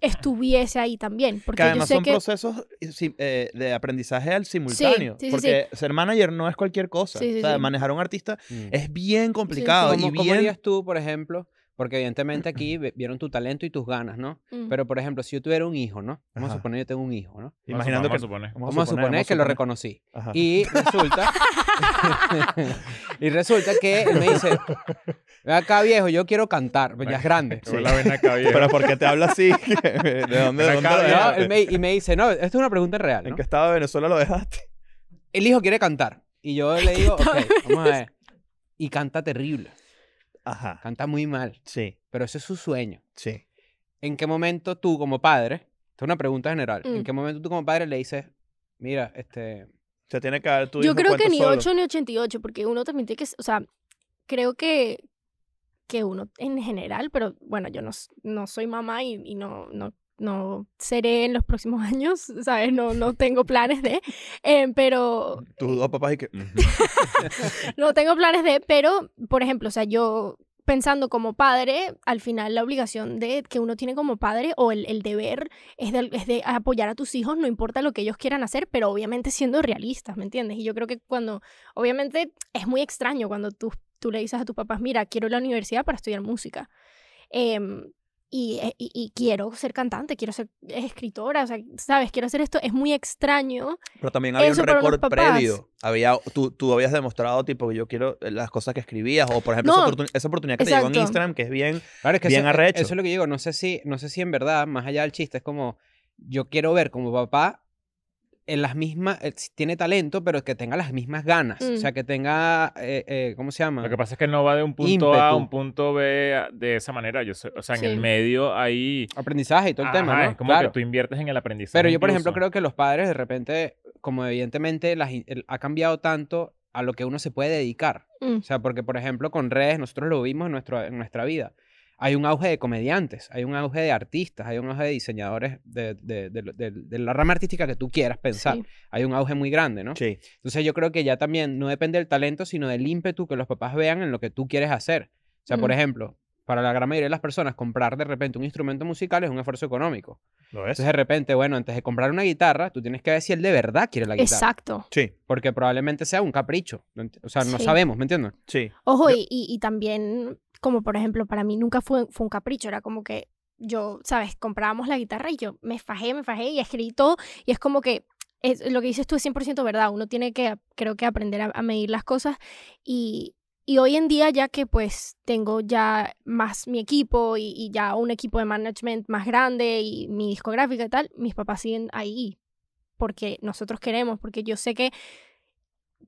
estuviese ahí también. Porque además son procesos eh, eh, de aprendizaje al simultáneo. porque ser manager no es cualquier cosa. manejar a un artista mm. es bien complicado. Y bien... ¿Cómo tú, por ejemplo, porque evidentemente *clears throat* aquí vieron tu talento y tus ganas, ¿no? Mm. Pero por ejemplo, si yo tuviera un hijo, ¿no? Vamos a suponer yo tengo un hijo, ¿no? Imaginando que vamos a suponer, vamos a suponer que lo reconocí. Y resulta *laughs* y resulta que él me dice, "Ven acá viejo, yo quiero cantar, pues ya es grande." pero ¿por qué te habla así, *laughs* ¿de dónde, dónde y me dice, "No, esto es una pregunta real." ¿no? ¿En qué estado de Venezuela lo dejaste? El hijo quiere cantar y yo le digo, ok, vamos a ver." Y canta terrible. Ajá. Canta muy mal. Sí. Pero ese es su sueño. Sí. ¿En qué momento tú como padre, esta es una pregunta general, ¿en mm. qué momento tú como padre le dices, mira, este... Se tiene que dar tu Yo creo que ni 8 ni 88, porque uno también tiene que, o sea, creo que que uno en general, pero bueno, yo no, no soy mamá y, y no, no no seré en los próximos *laughs* años, ¿sabes? No, tengo planes de, eh, pero... *laughs* Tú dos papás y que... *laughs* no tengo planes de, pero, por ejemplo, o sea, yo pensando como padre, al final la obligación de que uno tiene como padre o el, deber es de, apoyar a tus hijos, no importa lo que ellos quieran hacer, pero obviamente siendo realistas, ¿me entiendes? Y yo creo que cuando, obviamente es muy extraño cuando tú, tú le dices a tus papás, mira, quiero ir a la universidad para estudiar música. Em, eh, y, quiero ser cantante, quiero ser escritora, o sea, sabes, quiero hacer esto, es muy extraño. Pero también había un récord previo. Había, tú, habías demostrado, tipo, que yo quiero eh, las cosas que escribías, o por ejemplo, esa, oportunidad que te llegó en Instagram, que es bien, bien eso, e, arrecho. Eso es lo que digo, no sé, si, no sé si en verdad, más allá del chiste, es como, yo quiero ver como papá en las mismas, eh, tiene talento, pero que tenga las mismas ganas. O sea, mm. que tenga, eh, eh, ¿cómo se llama? Lo que pasa es que no va de un punto A a un punto B de esa manera. Yo o sea, en el medio hay... Aprendizaje y todo el tema, ¿no? Es como que tú inviertes en el aprendizaje. Pero yo, por ejemplo, creo que los padres de repente, como evidentemente las, ha cambiado tanto a lo que uno se puede dedicar. Mm. O sea, porque, por ejemplo, con redes, nosotros lo vimos nuestro, en nuestra vida hay un auge de comediantes, hay un auge de artistas, hay un auge de diseñadores de, de, de, la rama artística que tú quieras pensar. Hay un auge muy grande, ¿no? Sí. Entonces yo creo que ya también no depende del talento, sino del ímpetu que los papás vean en lo que tú quieres hacer. O sea, por ejemplo, para la gran mayoría de las personas, comprar de repente un instrumento musical es un esfuerzo económico. ¿Lo es? Entonces, de repente, bueno, antes de comprar una guitarra, tú tienes que ver si él de verdad quiere la guitarra. Exacto. Sí. Porque probablemente sea un capricho. O sea, no sabemos, ¿me entiendes? Sí. Ojo, y, y, también como por ejemplo, para mí nunca fue, fue un capricho, era como que yo, ¿sabes? Comprábamos la guitarra y yo me fajé, me fajé y escribí todo y es como que es, lo que dices tú es 100% verdad, uno tiene que, creo que aprender a, medir las cosas y, y hoy en día, ya que pues tengo ya más mi equipo y, y, ya un equipo de management más grande y mi discográfica y tal, mis papás siguen ahí porque nosotros queremos, porque yo sé que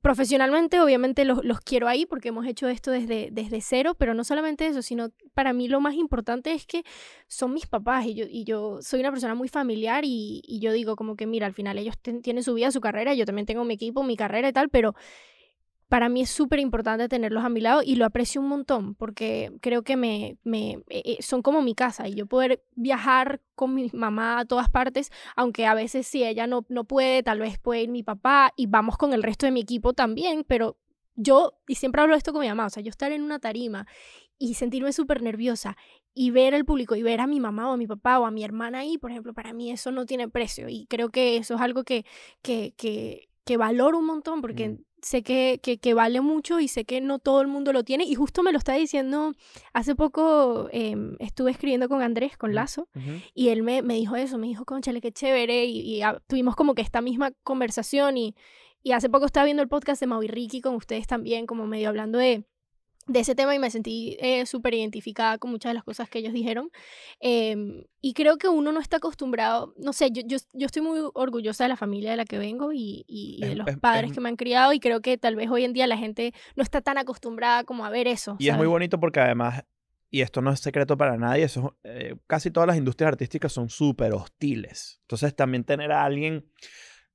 profesionalmente, obviamente los, los, quiero ahí porque hemos hecho esto desde, desde cero, pero no solamente eso, sino para mí lo más importante es que son mis papás y yo, y yo soy una persona muy familiar y, y yo digo como que, mira, al final ellos tienen su vida, su carrera, yo también tengo mi equipo, mi carrera y tal, pero para mí es súper importante tenerlos a mi lado y lo aprecio un montón porque creo que me, me eh, eh, son como mi casa y yo poder viajar con mi mamá a todas partes, aunque a veces si ella no, no puede, tal vez puede ir mi papá y vamos con el resto de mi equipo también, pero yo, y siempre hablo esto con mi mamá, o sea, yo estar en una tarima y sentirme súper nerviosa y ver al público y ver a mi mamá o a mi papá o a mi hermana ahí, por ejemplo, para mí eso no tiene precio y creo que eso es algo que, que, que, que valoro un montón porque... Mm sé que, que, que, vale mucho y sé que no todo el mundo lo tiene. Y justo me lo está diciendo, hace poco em, estuve escribiendo con Andrés, con Lazo, y él me, dijo eso, me dijo, conchale, qué chévere, y, ah, tuvimos como que esta misma conversación y, y hace poco estaba viendo el podcast de Mau Ricky con ustedes también, como medio hablando de de ese tema y me sentí eh, súper identificada con muchas de las cosas que ellos dijeron. Em, y creo que uno no está acostumbrado, no sé, yo, estoy muy orgullosa de la familia de la que vengo y, de los padres que me han criado y creo que tal vez hoy en día la gente no está tan acostumbrada como a ver eso. Y es muy bonito porque además, y esto no es secreto para nadie, eso, eh, casi todas las industrias artísticas son súper hostiles. Entonces también tener a alguien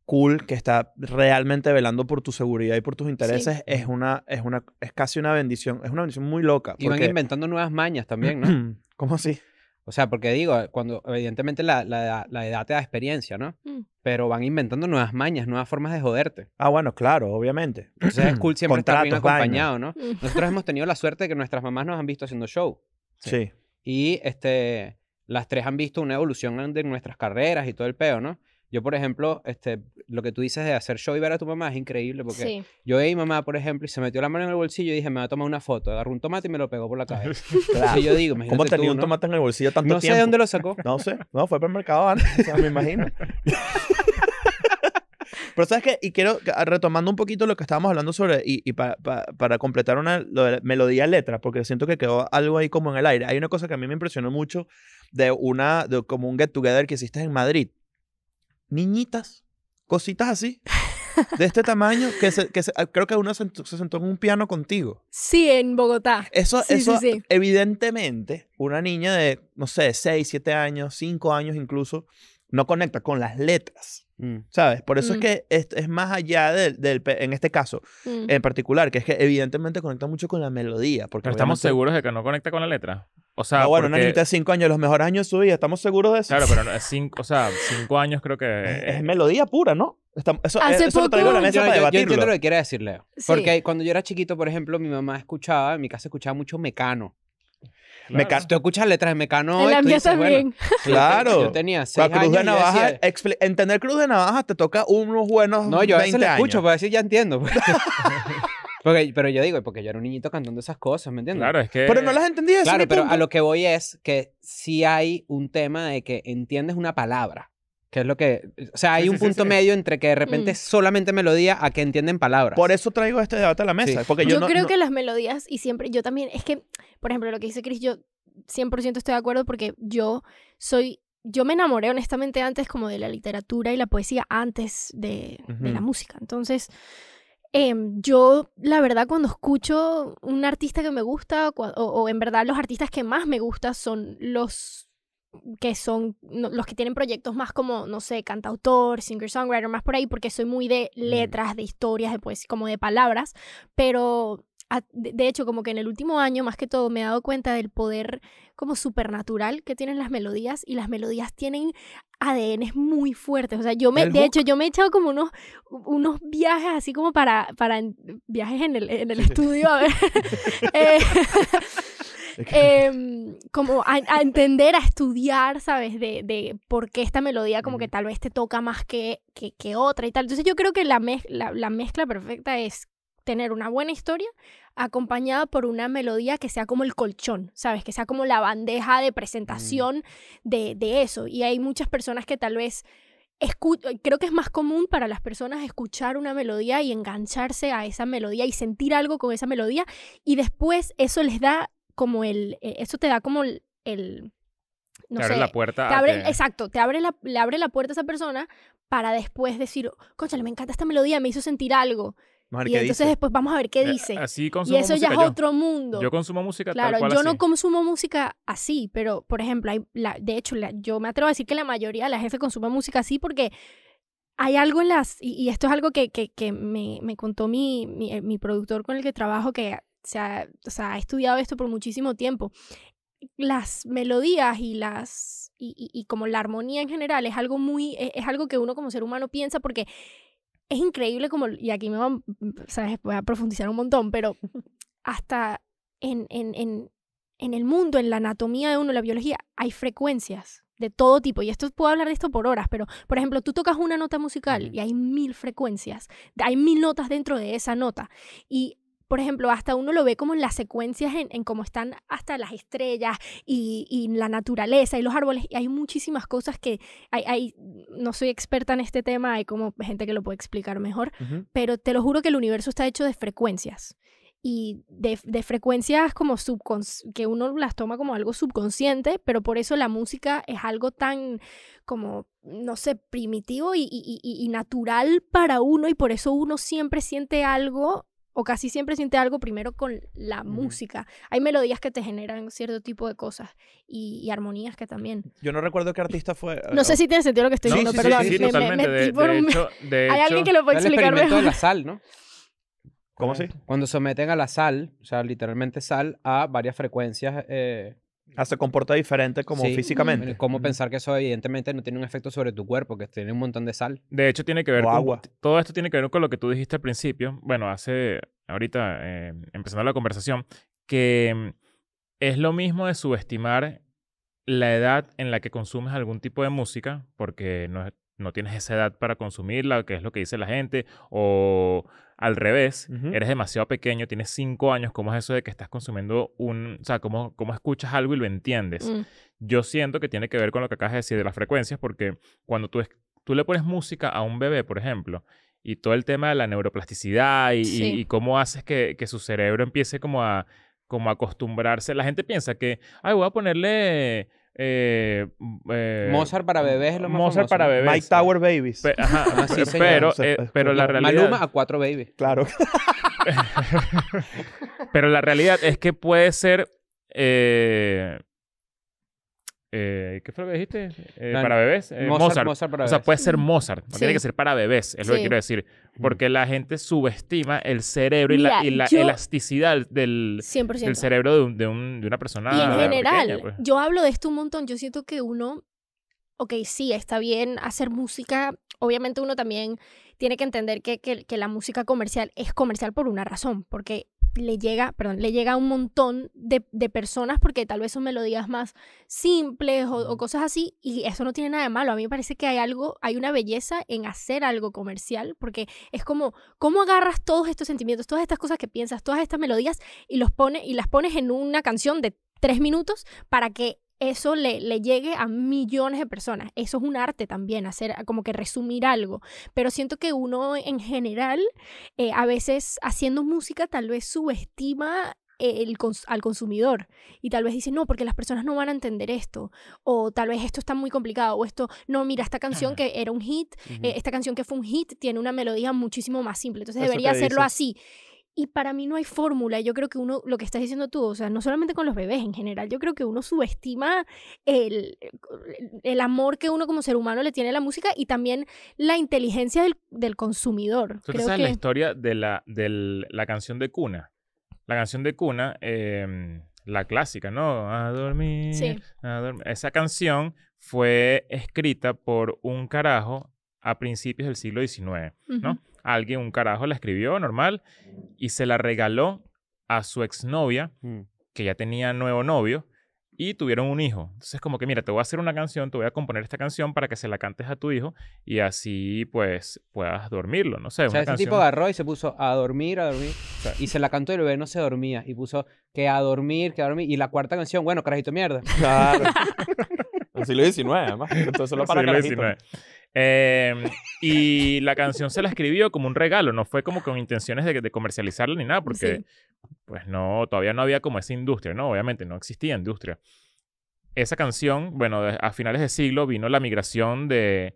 cool, que está realmente velando por tu seguridad y por tus intereses, es una, es una, es casi una bendición, es una bendición muy loca. Y van inventando nuevas mañas también, ¿no? *clears throat* ¿Cómo así? O sea, porque digo, cuando evidentemente la, la, la edad te da experiencia, ¿no? Mm. Pero van inventando nuevas mañas, nuevas formas de joderte. Ah, bueno, claro, obviamente. *clears throat* Entonces es cool siempre bien acompañado, ¿no? Mm. Nosotros hemos tenido la *laughs* suerte de que nuestras mamás nos han visto haciendo show. Sí. sí. Y este, las tres han visto una evolución de nuestras carreras y todo el peo, ¿no? Yo, por ejemplo, este, lo que tú dices de hacer show y ver a tu mamá es increíble porque yo veía a mi mamá, por ejemplo, y se metió la mano en el bolsillo y dije, me va a tomar una foto. Agarró un tomate y me lo pegó por la cabeza. *laughs* claro. yo digo, ¿Cómo tenía un tomate en el bolsillo tanto tiempo? No sé de dónde lo sacó. *laughs* No sé. No, fue para el mercado antes. O sea, me imagino. *laughs* Pero sabes que, y quiero, ah, retomando un poquito lo que estábamos hablando sobre, y, para completar una melodía letra, porque siento que quedó algo ahí como en el aire. Hay una cosa que a mí me impresionó mucho de una, de como un get together que hiciste en Madrid, niñitas, cositas así. de este tamaño que, ah, creo que uno se, sentó en un piano contigo. Sí, en Bogotá. Eso, eso evidentemente, una niña de, no sé, 6, 7 años, 5 años incluso, no conecta con las letras. Mm. ¿Sabes? Por eso es mm. que es, más allá del, en este caso mm. en particular, que es que evidentemente conecta mucho con la melodía. Porque Pero estamos seguros de que no conecta con la letra. O sea, ah, bueno, una de años, los mejores años de su vida, estamos seguros de eso. Claro, pero cinco, o sea, años creo que. Es, eh, melodía pura, ¿no? eso, Hace entiendo que quiere decir Leo. Porque cuando yo era chiquito, por ejemplo, mi mamá escuchaba, en mi casa escuchaba mucho mecano. Claro. Tú escuchas letras de Mecano. En la también. Bueno, *laughs* claro. Yo tenía cruz de navaja, entender cruz de navaja te toca unos buenos No, yo a veces le escucho, pues decir ya entiendo. Pues. *laughs* *laughs* Porque, pero yo digo, porque yo era un niñito cantando esas cosas, ¿me entiendes? Claro, es que... Pero no las entendías. Claro, pero a lo que voy es que sí hay un tema de que entiendes una palabra. Que es lo que. O sea, hay un punto medio entre que de mm. repente es solamente melodía a que entienden palabras. Por eso traigo este debate a la mesa. Porque yo, creo que las melodías, y siempre, yo también, es que, por ejemplo, lo que dice Chris, yo 100% estoy de acuerdo porque yo soy. Yo me enamoré honestamente antes como de la literatura y la poesía, antes de, la música. Entonces, em, yo, la verdad, cuando escucho un artista que me gusta, o, en verdad los artistas que más me gustan son los que son los que tienen proyectos más como, no sé, cantautor, singer-songwriter, más por ahí, porque soy muy de mm. letras, de historias, de pues, como de palabras, pero ah, de, hecho, como que en el último año, más que todo, me he dado cuenta del poder como supernatural que tienen las melodías y las melodías tienen ADN muy fuertes. O sea, yo me, de hecho, yo me he echado como unos, unos viajes así como para, para viajes en el, *laughs* estudio, a ver. *laughs* Eh, *laughs* *laughs* Em, como a, entender, a estudiar, ¿sabes? De, por qué esta melodía como que tal vez te toca más que, que, otra y tal. Entonces yo creo que la, la, mezcla perfecta es tener una buena historia acompañada por una melodía que sea como el colchón, ¿sabes? Que sea como la bandeja de mm. presentación de, de, eso. Y hay muchas personas que tal vez... Creo que es más común para las personas escuchar una melodía y engancharse a esa melodía y sentir algo con esa melodía y después eso les da como el, eh, eso te da como el, te abre la puerta. Exacto, te abre la, le abre la puerta a esa persona para después decir, conchale, me encanta esta melodía, me hizo sentir algo. y entonces después vamos a ver qué eh, dice. así consumo y eso ya es otro mundo. Yo consumo música claro, yo no consumo música así, pero por ejemplo, hay de hecho, yo me atrevo a decir que la mayoría de la gente consume música así porque hay algo en las, y, esto es algo que, me, contó mi, eh, mi productor con el que trabajo, que se ha, o sea, he estudiado esto por muchísimo tiempo. Las melodías y las y, como la armonía en general es algo muy e, es, algo que uno como ser humano piensa porque es increíble como y aquí me van, sabes, voy a profundizar un montón, pero *laughs* hasta en, en el mundo, en la anatomía de uno, en la biología, hay frecuencias de todo tipo. Y esto puedo hablar de esto por horas, pero por ejemplo, tú tocas una nota musical y hay mil frecuencias, hay mil notas dentro de esa nota. Y por ejemplo, hasta uno lo ve como en las secuencias, en, cómo están hasta las estrellas y, la naturaleza y los árboles. Y hay muchísimas cosas que hay, no soy experta en este tema, hay como gente que lo puede explicar mejor, pero te lo juro que el universo está hecho de frecuencias y de, frecuencias como que uno las toma como algo subconsciente, pero por eso la música es algo tan como, no sé, primitivo y, y natural para uno y por eso uno siempre siente algo o casi siempre siente algo primero con la música. Hay melodías que te generan cierto tipo de cosas y, armonías que también. Yo no recuerdo qué artista fue. Eh, no, sé si tiene sentido lo que estoy diciendo, pero *laughs* Hay alguien que lo puede explicar mejor. la sal, ¿no? ¿Cómo así? Cuando someten a la sal, o sea, literalmente sal, a varias frecuencias eh, Ah, se comporta diferente como sí, físicamente. ¿Cómo pensar que eso evidentemente no tiene un efecto sobre tu cuerpo, que tiene un montón de sal? De hecho, tiene que ver con... Todo esto tiene que ver con lo que tú dijiste al principio, bueno, hace ahorita, eh, empezando la conversación, que mm, es lo mismo de subestimar la edad en la que consumes algún tipo de música, porque no, no tienes esa edad para consumirla, que es lo que dice la gente, o al revés, eres demasiado pequeño, tienes cinco años, ¿cómo es eso de que estás consumiendo un, o sea, cómo, cómo escuchas algo y lo entiendes? Mm. Yo siento que tiene que ver con lo que acabas de decir de las frecuencias, porque cuando tú, tú le pones música a un bebé, por ejemplo, y todo el tema de la neuroplasticidad y, cómo haces que, su cerebro empiece como a como acostumbrarse. La gente piensa que, ay, voy a ponerle eh, mm, eh, Mozart para bebés es lo más Mozart para bebés. Mike Tower Babies. Ajá, ah, sí, pero, eh, pero la realidad... Maluma a cuatro babies. Claro. *laughs* pero la realidad es que puede ser... Eh, ¿Qué fue lo que dijiste? Eh, para bebés. Eh, Mozart. Mozart. o sea, puede ser Mozart, tiene que ser para bebés, es lo que quiero decir. Porque la gente subestima el cerebro y la, elasticidad del, del cerebro de, una persona. Y en general, pues. yo hablo de esto un montón. Yo siento que uno, ok, sí, está bien hacer música. Obviamente uno también tiene que entender que, que la música comercial es comercial por una razón, porque le llega, perdón, le llega a un montón de, personas porque tal vez son melodías más simples o, cosas así y eso no tiene nada de malo. A mí me parece que hay algo, hay una belleza en hacer algo comercial porque es como, ¿cómo agarras todos estos sentimientos, todas estas cosas que piensas, todas estas melodías y, los pones y las pones en una canción de tres minutos para que eso le, le llegue a millones de personas. Eso es un arte también, hacer como que resumir algo. Pero siento que uno en general, eh, a veces haciendo música, tal vez subestima el al consumidor y tal vez dice no porque las personas no van a entender esto o tal vez esto está muy complicado o esto no mira esta canción que era un hit eh, esta canción que fue un hit tiene una melodía muchísimo más simple entonces debería hacerlo así y para mí no hay fórmula. Yo creo que uno, lo que estás diciendo tú, o sea, no solamente con los bebés en general, yo creo que uno subestima el, eh, el amor que uno como ser humano le tiene a la música y también la inteligencia del, consumidor. ¿Tú creo la historia de la, la canción de cuna? La canción de cuna, em, la clásica, ¿no? A dormir, a dormir. Esa canción fue escrita por un carajo a principios del siglo XIX, ¿no? alguien, un carajo, la escribió normal y se la regaló a su exnovia, mm. que ya tenía nuevo novio, y tuvieron un hijo. Entonces, como que, mira, te voy a hacer una canción, te voy a componer esta canción para que se la cantes a tu hijo y así, pues, puedas dormirlo, no sé. O sea, ese tipo agarró y se puso a dormir, a dormir, y se la cantó y el bebé no se dormía, y puso que a dormir, que a dormir, y la cuarta canción, bueno, carajito mierda. Claro. el *laughs* siglo XIX, además. Entonces, solo para el Em, y la canción se la escribió como un regalo, no fue como con intenciones de, comercializarla ni nada, porque pues no, todavía no había como esa industria, ¿no? Obviamente no existía industria. Esa canción, bueno, a finales de siglo vino la migración de,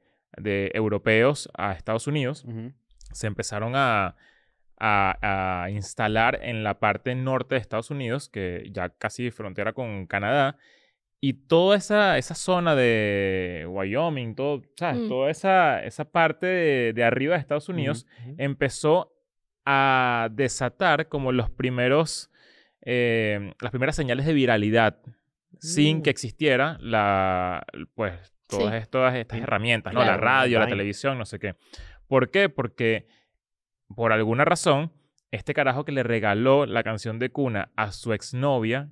europeos a Estados Unidos. Se empezaron a, a, instalar en la parte norte de Estados Unidos, que ya casi frontera con Canadá, y toda esa, esa zona de Wyoming, todo, mm. toda esa, esa parte de, arriba de Estados Unidos empezó a desatar como los primeros, eh, las primeras señales de viralidad sin mm. que existiera la, pues, todas, estas, estas herramientas, ¿no? La radio, la televisión, no sé qué. ¿Por qué? Porque por alguna razón, este carajo que le regaló la canción de cuna a su exnovia,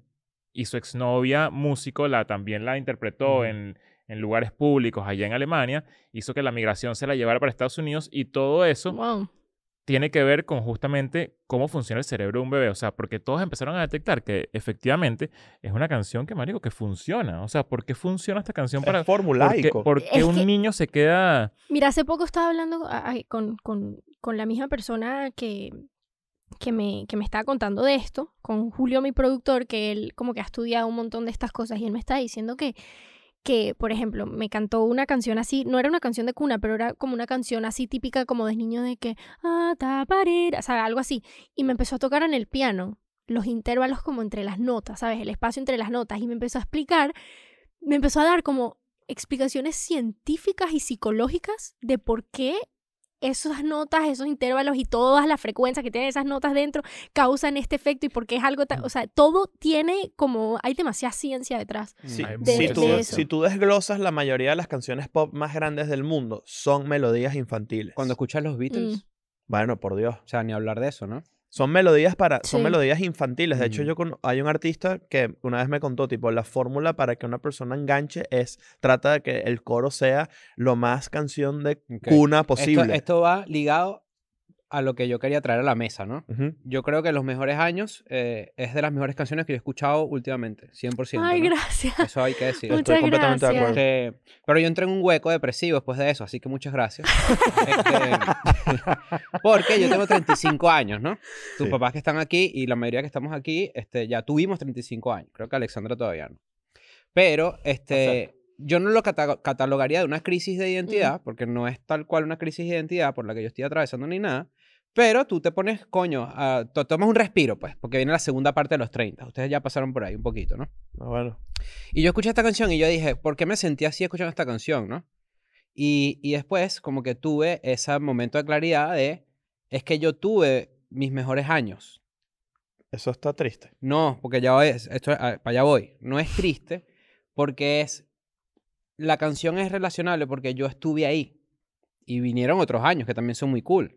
y su exnovia, músico, la, también la interpretó en, en, lugares públicos allá en Alemania, hizo que la migración se la llevara para Estados Unidos y todo eso tiene que ver con justamente cómo funciona el cerebro de un bebé. O sea, porque todos empezaron a detectar que efectivamente es una canción que, marico, que funciona. O sea, ¿por qué funciona esta canción? para formulaico. ¿Por qué, un niño se queda...? Mira, hace poco estaba hablando con la misma persona que, que me, que estaba contando de esto, con Julio, mi productor, que él como que ha estudiado un montón de estas cosas y él me está diciendo que, que, por ejemplo, me cantó una canción así, no era una canción de cuna, pero era como una canción así típica como de niño de que, ah, o sea, algo así, y me empezó a tocar en el piano los intervalos como entre las notas, ¿sabes? El espacio entre las notas y me empezó a explicar, me empezó a dar como explicaciones científicas y psicológicas de por qué esas notas, esos intervalos y todas las frecuencias que tienen esas notas dentro causan este efecto y porque es algo mm. o sea, todo tiene como, hay demasiada ciencia detrás. Mm. si, tú, si tú desglosas, la mayoría de las canciones pop más grandes del mundo son melodías infantiles. Cuando escuchas los Beatles, mm. bueno, por Dios. O sea, ni hablar de eso, ¿no? Son melodías para, son melodías infantiles. De hecho, mm. yo con, hay un artista que una vez me contó, tipo, la fórmula para que una persona enganche es, trata de que el coro sea lo más canción de cuna posible. esto, va ligado a lo que yo quería traer a la mesa, ¿no? Yo creo que Los Mejores Años eh, es de las mejores canciones que yo he escuchado últimamente, 100%. Ay, gracias. Eso hay que decir. Estoy completamente de acuerdo. Eh, pero yo entré en un hueco depresivo después de eso, así que muchas gracias. *laughs* Este, porque yo tengo 35 años, ¿no? Tus papás que están aquí y la mayoría que estamos aquí, este, ya tuvimos 35 años. Creo que Alexandra todavía no. Pero, este... yo no lo catalogaría de una crisis de identidad, porque no es tal cual una crisis de identidad por la que yo estoy atravesando ni nada, pero tú te pones, coño, tomas un respiro, pues, porque viene la segunda parte de los 30. Ustedes ya pasaron por ahí un poquito, ¿no? Ah, bueno. Y yo escuché esta canción y yo dije, ¿por qué me sentí así escuchando esta canción, no? Y, después, como que tuve ese momento de claridad de, es que yo tuve mis mejores años. Eso está triste. No, porque ya voy, esto, ah, para allá voy. No es triste, porque es, la canción es relacionable porque yo estuve ahí. Y vinieron otros años que también son muy cool.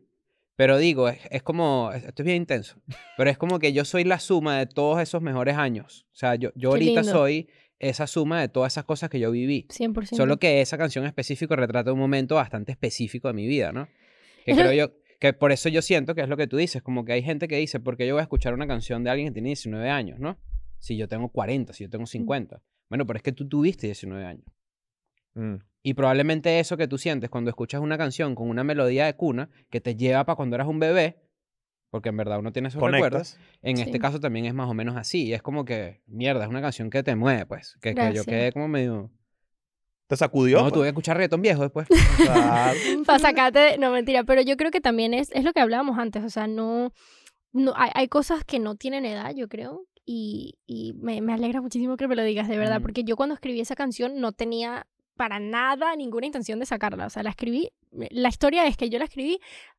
Pero digo, es, como, esto es bien intenso, pero es como que yo soy la suma de todos esos mejores años. O sea, yo, yo ahorita soy esa suma de todas esas cosas que yo viví. 100%. Solo que esa canción específica retrata un momento bastante específico de mi vida, ¿no? Que creo yo, que por eso yo siento que es lo que tú dices, como que hay gente que dice, ¿por qué yo voy a escuchar una canción de alguien que tiene 19 años, ¿no? Si yo tengo 40, si yo tengo 50. Mm. Bueno, pero es que tú tuviste 19 años. Mm. Y probablemente eso que tú sientes cuando escuchas una canción con una melodía de cuna que te lleva para cuando eras un bebé, porque en verdad uno tiene esos recuerdos, en este caso también es más o menos así. Y es como que, mierda, es una canción que te mueve, pues. Que, yo quedé como medio... ¿Te sacudió? No, tuve pues? que escuchar reggaetón viejo después. *laughs* para sacarte... No, mentira. Pero yo creo que también es, lo que hablábamos antes. O sea, no... no hay, cosas que no tienen edad, yo creo. Y, me, alegra muchísimo que me lo digas, de verdad. Porque yo cuando escribí esa canción no tenía para nada ninguna intención de sacarla. O sea, la escribí. La historia es que yo la escribí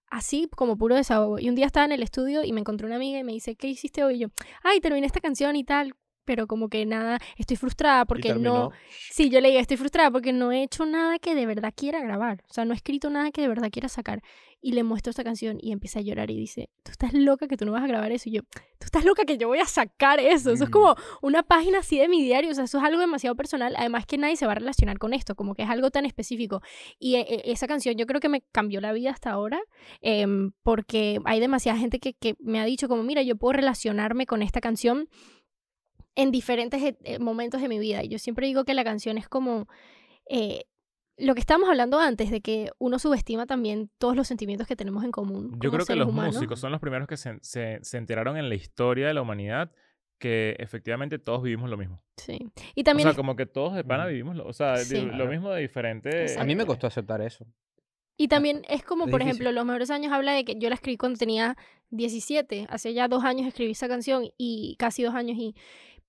así como puro desahogo. Y un día estaba en el estudio y me encontró una amiga y me dice, ¿qué hiciste hoy? Y yo, ay, terminé esta canción y tal pero como que nada, estoy frustrada porque no... Sí, yo leía, estoy frustrada porque no he hecho nada que de verdad quiera grabar, o sea, no he escrito nada que de verdad quiera sacar. Y le muestro esta canción y empieza a llorar y dice, tú estás loca que tú no vas a grabar eso. Y yo, tú estás loca que yo voy a sacar eso. Eso es como una página así de mi diario, o sea, eso es algo demasiado personal, además que nadie se va a relacionar con esto, como que es algo tan específico. Y eh, e, esa canción yo creo que me cambió la vida hasta ahora, em, porque hay demasiada gente que, que me ha dicho como, mira, yo puedo relacionarme con esta canción en diferentes eh, eh, momentos de mi vida. Y yo siempre digo que la canción es como eh, lo que estábamos hablando antes, de que uno subestima también todos los sentimientos que tenemos en común. Yo creo que los músicos son los primeros que se, enteraron en la historia de la humanidad que efectivamente todos vivimos lo mismo. Sí. Y también o sea, como que todos de pana vivimos lo, o sea, lo mismo de diferente. A mí me costó aceptar eso. Y ah, también es como, por ejemplo, Los Mejores Años habla de que yo la escribí cuando tenía 17, hace ya dos años escribí esa canción y casi dos años y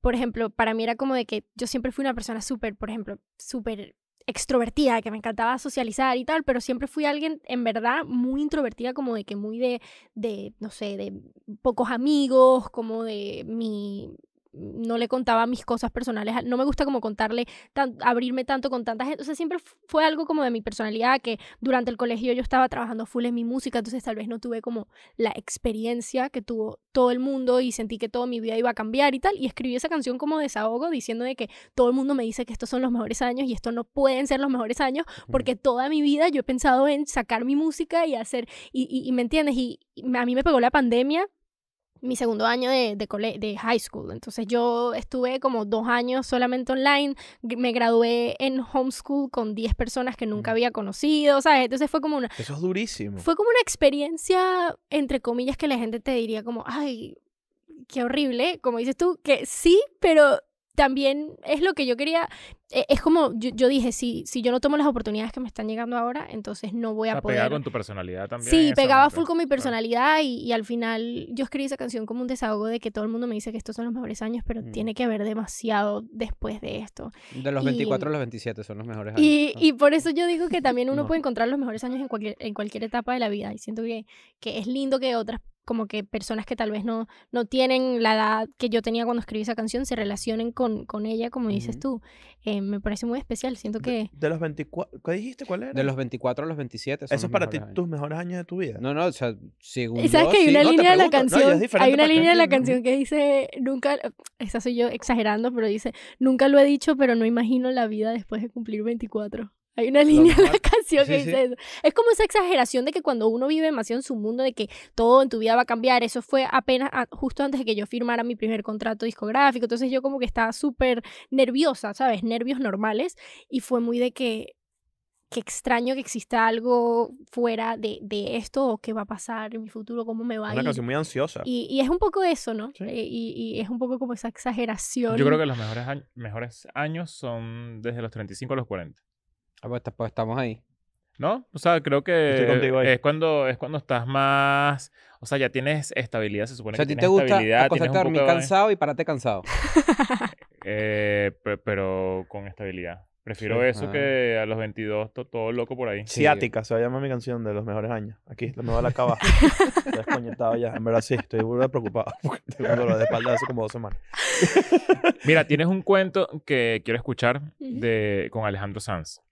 por ejemplo, para mí era como de que yo siempre fui una persona súper, por ejemplo, súper extrovertida, que me encantaba socializar y tal, pero siempre fui alguien en verdad muy introvertida, como de que muy de, de no sé, de pocos amigos, como de mi, no le contaba mis cosas personales, no me gusta como contarle, abrirme tanto con tantas gente, o sea, siempre fue algo como de mi personalidad, que durante el colegio yo estaba trabajando full en mi música, entonces tal vez no tuve como la experiencia que tuvo todo el mundo y sentí que toda mi vida iba a cambiar y tal, y escribí esa canción como desahogo diciendo de que todo el mundo me dice que estos son los mejores años y esto no pueden ser los mejores años, porque toda mi vida yo he pensado en sacar mi música y hacer, y, me entiendes, y a mí me pegó la pandemia, mi segundo año de, de, high school. Entonces yo estuve como dos años solamente online, me gradué en homeschool con 10 personas que nunca mm. había conocido, sea, Entonces fue como una... Eso es durísimo. Fue como una experiencia, entre comillas, que la gente te diría como, ay, qué horrible, como dices tú, que sí, pero también es lo que yo quería, e, es como yo, dije, si, si yo no tomo las oportunidades que me están llegando ahora, entonces no voy a o con tu personalidad también. Sí, pegaba full con mi ah. personalidad y, al final yo escribí esa canción como un desahogo de que todo el mundo me dice que estos son los mejores años, pero mm. tiene que haber demasiado después de esto. De los 24 a los 27 son los mejores años. Y, por eso yo digo que también *laughs* uno puede encontrar los mejores años en cualquier, en cualquier etapa de la vida y siento que, que es lindo que otras como que personas que tal vez no, no tienen la edad que yo tenía cuando escribí esa canción se relacionen con, con ella, como dices tú. Eh, me parece muy especial, siento que... De, los 24, ¿qué dijiste? ¿Cuál era? De los 24 a los 27. ¿Eso es para ti tus mejores años de tu vida? No, no, o sea, según ¿Y sabes que hay una línea de la canción, hay una línea de la canción que dice, nunca, esa soy yo exagerando, pero dice, nunca lo he dicho, pero no imagino la vida después de cumplir 24. Hay una línea en la canción que dice Es como esa exageración de que cuando uno vive demasiado en su mundo, de que todo en tu vida va a cambiar. Eso fue apenas ah, justo antes de que yo firmara mi primer contrato discográfico. Entonces yo como que estaba súper nerviosa, ¿sabes? Nervios normales. Y fue muy de que, que extraño que exista algo fuera de, esto o qué va a pasar en mi futuro, cómo me va a ir. Una canción muy ansiosa. Y, es un poco eso, ¿no? Eh, y, es un poco como esa exageración. Yo creo que los mejores, mejores años son desde los 35 a los 40. Ah, pues, pues, estamos ahí. ¿No? O sea, creo que es cuando, es cuando estás más. O sea, ya tienes estabilidad, se supone o sea, que a ti te gusta acostarte a dormir cansado y pararte cansado. *laughs* eh, pero con estabilidad. Prefiero eso que ah. a los 22 todo loco por ahí. Ciática, se va a llamar mi canción de los mejores años. Aquí, me va a la *laughs* cava. estoy desconectado ya. En verdad sí, estoy muy preocupado *laughs* porque tengo dolor de espalda hace como dos semanas. Mira, tienes un cuento que quiero escuchar de, con Alejandro Sanz.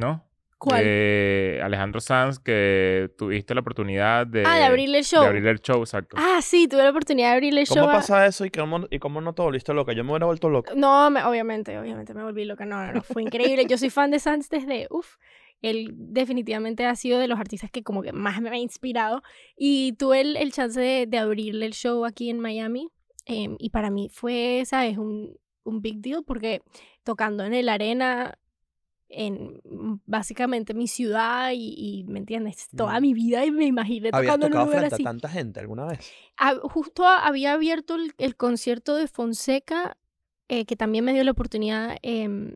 ¿no? ¿Cuál? Eh, Alejandro Sanz, que tuviste la oportunidad de... Ah, de abrirle el show. De abrirle el show, exacto. Ah, sí, tuve la oportunidad de abrirle el show. ¿Cómo pasa eso y cómo, y cómo no te volviste loca? Yo me hubiera vuelto loca. No, obviamente, obviamente me volví loca. No, no, no, fue increíble. Yo soy fan de Sanz desde... uff, él definitivamente ha sido de los artistas que como que más me ha inspirado y tuve el, el chance de, de, abrirle el show aquí en Miami em, y para mí fue, ¿sabes? Un, un big deal porque tocando en el arena en mm, básicamente mi ciudad y, ¿me entiendes? Toda mm. mi vida y me imaginé tocando en un lugar a tanta gente alguna vez? Ah, justo había abierto el, concierto de Fonseca, eh, que también me dio la oportunidad em,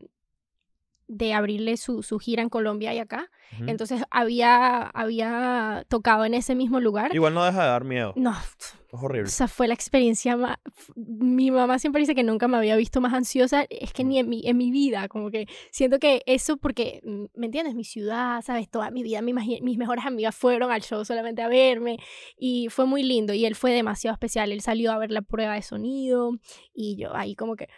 de abrirle su, su, gira en Colombia y acá. Entonces había, había tocado en ese mismo lugar. Igual no deja de dar miedo. No, horrible. O sea, fue la experiencia más... Mi mamá siempre dice que nunca me había visto más ansiosa, es que ni mm. en mi, vida, como que siento que eso porque, mm, ¿me entiendes? Mi ciudad, ¿sabes? Toda mi vida, mis mejores amigas fueron al show solamente a verme y fue muy lindo y él fue demasiado especial, él salió a ver la prueba de sonido y yo ahí como que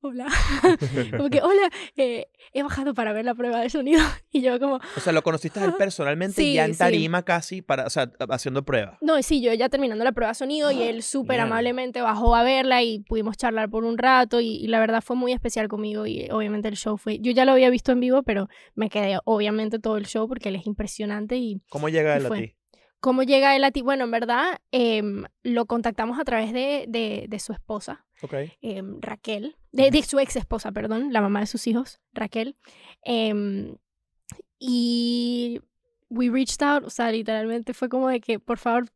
hola, *laughs* *laughs* como hola, eh, he bajado para ver la prueba de sonido. *laughs* Y yo como... O sea, lo conociste a él ah, personalmente ya en tarima casi, para, o sea, haciendo pruebas. No, sí, yo ya terminando la prueba de sonido y él *gasps* súper amablemente bajó a verla y pudimos charlar por un rato y, la verdad fue muy especial conmigo y obviamente el show fue... Yo ya lo había visto en vivo, pero me quedé obviamente todo el show porque él es impresionante y... ¿Cómo llega él a ti? ¿Cómo llega él a ti? Bueno, en verdad em, lo contactamos a través de su esposa, Em, Raquel, de, su ex esposa, perdón, la mamá de sus hijos, Raquel. Em, y we reached out, o sea, literalmente fue como de que, por favor,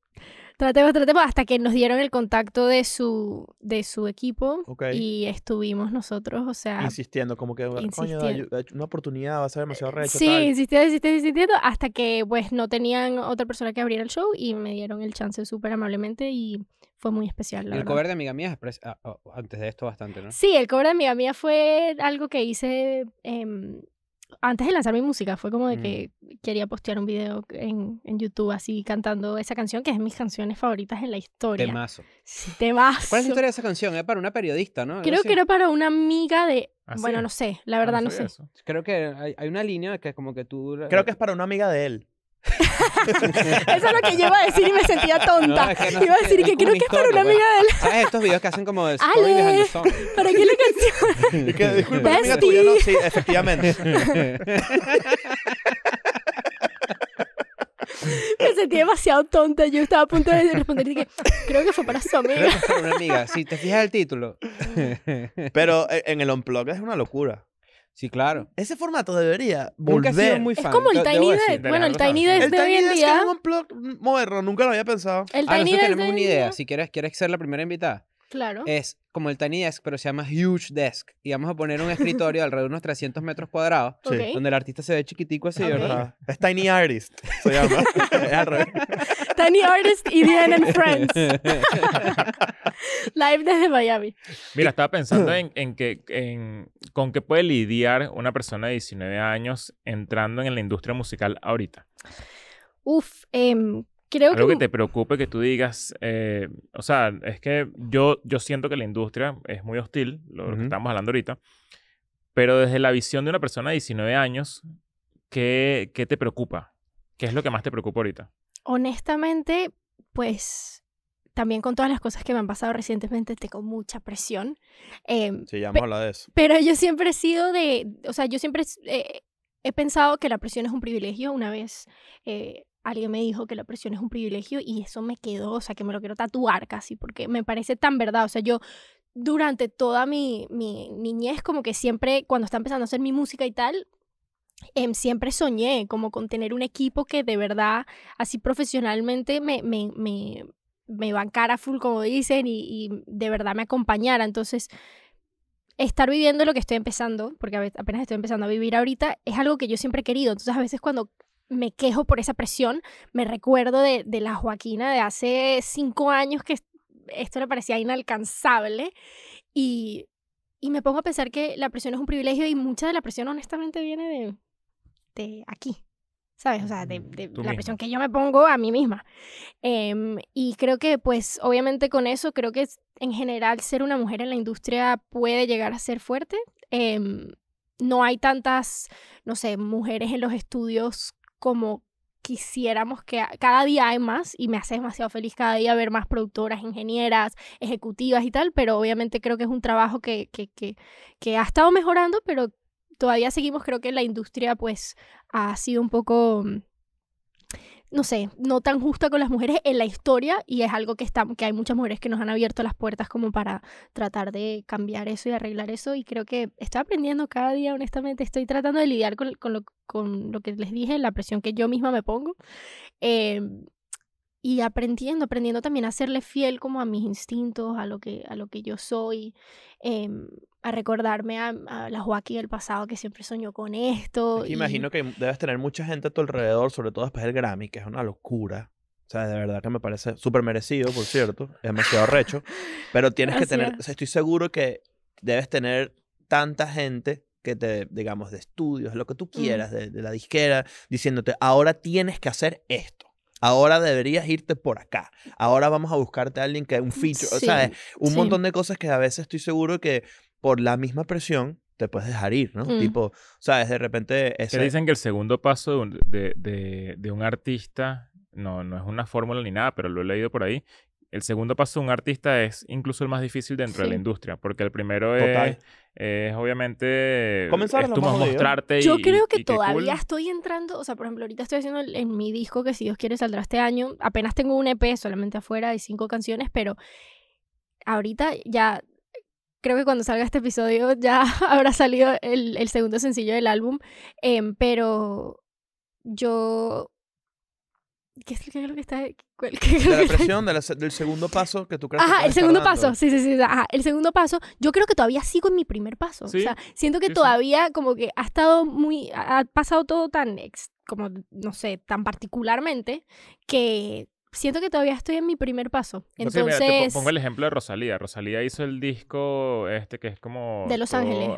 tratemos, tratemos, hasta que nos dieron el contacto de su, de su equipo y estuvimos nosotros, o sea... Insistiendo, como que, coño, eh, una oportunidad, va a ser demasiado recho. Sí, insistiendo, insistiendo, insistiendo, hasta que pues no tenían otra persona que abriera el show y me dieron el chance súper amablemente y fue muy especial. el cover de Amiga Mía ah, oh, oh, antes de esto bastante, ¿no? Sí, el cover de Amiga Mía fue algo que hice em, antes de lanzar mi música. Fue como de mm. que quería postear un video en, YouTube así cantando esa canción, que es mis canciones favoritas en la historia. Temazo. Sí, temazo. ¿Cuál es la historia de esa canción? Es para una periodista, ¿no? Creo que era para una amiga de... Ah, bueno, no sé, la verdad ah, no, sé. Creo que hay, hay, una línea que es como que tú... Creo que es para una amiga de él. *laughs* Eso es lo que yo iba a decir y me sentía tonta. iba a decir que creo que es para una amiga de él. Pues. ¿Sabes estos videos que hacen como de *laughs* ¿para qué la canción? *laughs* es que, disculpa, amiga tuya, no, sí, efectivamente. me sentí demasiado tonta. Yo estaba a punto de responder y dije, creo que fue para su amiga. para una amiga. Si te fijas el título. Pero eh, en el Unplugged es una locura. Sí, claro. Ese formato debería volver. Nunca muy fan. Es como el Tiny Desk. Bueno, el Tiny Desk de hoy en día. El moderno, nunca lo había pensado. El ah, Tiny nosotros tenemos una idea. Si quieres, quieres ser la primera invitada. Claro. Es como el Tiny Desk, pero se llama Huge Desk. Y vamos a poner un escritorio *laughs* alrededor de unos 300 metros cuadrados, sí. donde el artista se ve chiquitico así, Es Tiny Artist, se llama. *laughs* Any Artist y e and Friends. *laughs* Live desde Miami. Mira, estaba pensando en, *clears throat* que, con qué puede lidiar una persona de 19 años entrando en la industria musical ahorita. Uf, eh, creo Algo que... que te preocupe que tú digas, eh, o sea, es que yo, yo siento que la industria es muy hostil, lo, que estamos hablando ahorita, pero desde la visión de una persona de 19 años, ¿qué, qué te preocupa? ¿Qué es lo que más te preocupa ahorita? honestamente, pues también con todas las cosas que me han pasado recientemente, tengo mucha presión. Em, sí, ya de eso. Pero yo siempre he sido de, o sea, yo siempre eh, he pensado que la presión es un privilegio. Una vez eh, alguien me dijo que la presión es un privilegio y eso me quedó, o sea, que me lo quiero tatuar casi, porque me parece tan verdad. O sea, yo durante toda mi, niñez, como que siempre cuando está empezando a hacer mi música y tal, Em, siempre soñé como con tener un equipo que de verdad así profesionalmente me, me, me, me bancara full, como dicen, y, de verdad me acompañara. Entonces, estar viviendo lo que estoy empezando, porque apenas estoy empezando a vivir ahorita, es algo que yo siempre he querido. Entonces, a veces cuando me quejo por esa presión, me recuerdo de, de, la Joaquina de hace cinco años que esto le parecía inalcanzable y, y me pongo a pensar que la presión es un privilegio y mucha de la presión honestamente viene de, aquí, ¿sabes? O sea, de, mm, de la presión que yo me pongo a mí misma. Em, y creo que, pues, obviamente con eso, creo que en general ser una mujer en la industria puede llegar a ser fuerte. Em, no hay tantas, no sé, mujeres en los estudios como quisiéramos que cada día hay más y me hace demasiado feliz cada día ver más productoras, ingenieras, ejecutivas y tal, pero obviamente creo que es un trabajo que, que, que, que ha estado mejorando, pero todavía seguimos, creo que la industria pues ha sido un poco mm, no sé, no tan justa con las mujeres en la historia y es algo que, está, que hay muchas mujeres que nos han abierto las puertas como para tratar de cambiar eso y arreglar eso y creo que estoy aprendiendo cada día, honestamente, estoy tratando de lidiar con, lo, que les dije, la presión que yo misma me pongo. Em, y aprendiendo, aprendiendo también a serle fiel como a mis instintos, a lo que, a lo que yo soy, em, a recordarme a, la Joaquín del pasado que siempre soñó con esto. Imagino que debes tener mucha gente a tu alrededor, sobre todo después del Grammy, que es una locura. O sea, de verdad que me parece súper merecido, por cierto. Es demasiado recho. *laughs* Pero tienes que tener, estoy seguro que debes tener tanta gente que te, digamos, de estudios, lo que tú mm. quieras, de la disquera, diciéndote, ahora tienes que hacer esto. Ahora deberías irte por acá. Ahora vamos a buscarte a alguien que un mm, feature. o sea, un montón de cosas que a veces estoy seguro que por la misma presión te puedes dejar ir, ¿no? Mm. Tipo, sabes, de repente... Ese... dicen que el segundo paso de un, artista no, no es una fórmula ni nada, pero lo he leído por ahí, el segundo paso de un artista es incluso el más difícil dentro de la industria, porque el primero es, obviamente Comenzar es mostrarte. Yo creo que todavía estoy entrando, o sea, por ejemplo, ahorita estoy haciendo en mi disco que si Dios quiere saldrá este año, apenas tengo un EP solamente afuera de cinco canciones, pero ahorita ya creo que cuando salga este episodio *laughs* ya habrá salido el, segundo sencillo del álbum, em, pero yo ¿Qué es, lo que está? *laughs* de la presión, del segundo paso que tú crees Ajá, el segundo paso. Sí, sí, sí. Ajá, el segundo paso. Yo creo que todavía sigo en mi primer paso. O sea, siento que todavía como que ha estado muy. Ha pasado todo tan. como, no sé, tan particularmente que siento que todavía estoy en mi primer paso. Entonces, te pongo el ejemplo de Rosalía. Rosalía hizo el disco este que es como de Los Ángeles,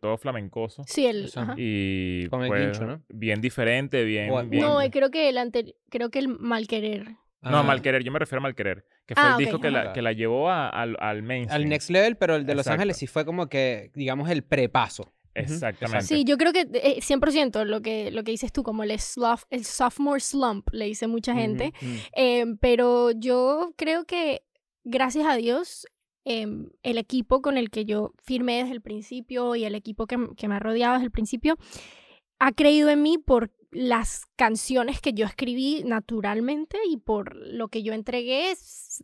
todo flamencoso. Sí, el y con el ¿no? Bien diferente, bien, No, creo que el anterior, creo que el Mal Querer. No, ah. Mal Querer, yo me refiero a Mal Querer, que fue ah, el disco que la, que la llevó al, al mainstream. Al next level, pero el de Los Ángeles sí fue como que, digamos, el prepaso. Exactamente. Sí, yo creo que 100% eh, lo que, lo que dices tú, como el, el sophomore slump, le dice mucha gente, em, pero yo creo que, gracias a Dios, em, el equipo con el que yo firmé desde el principio y el equipo que, que me ha rodeado desde el principio, ha creído en mí por, las canciones que yo escribí naturalmente y por lo que yo entregué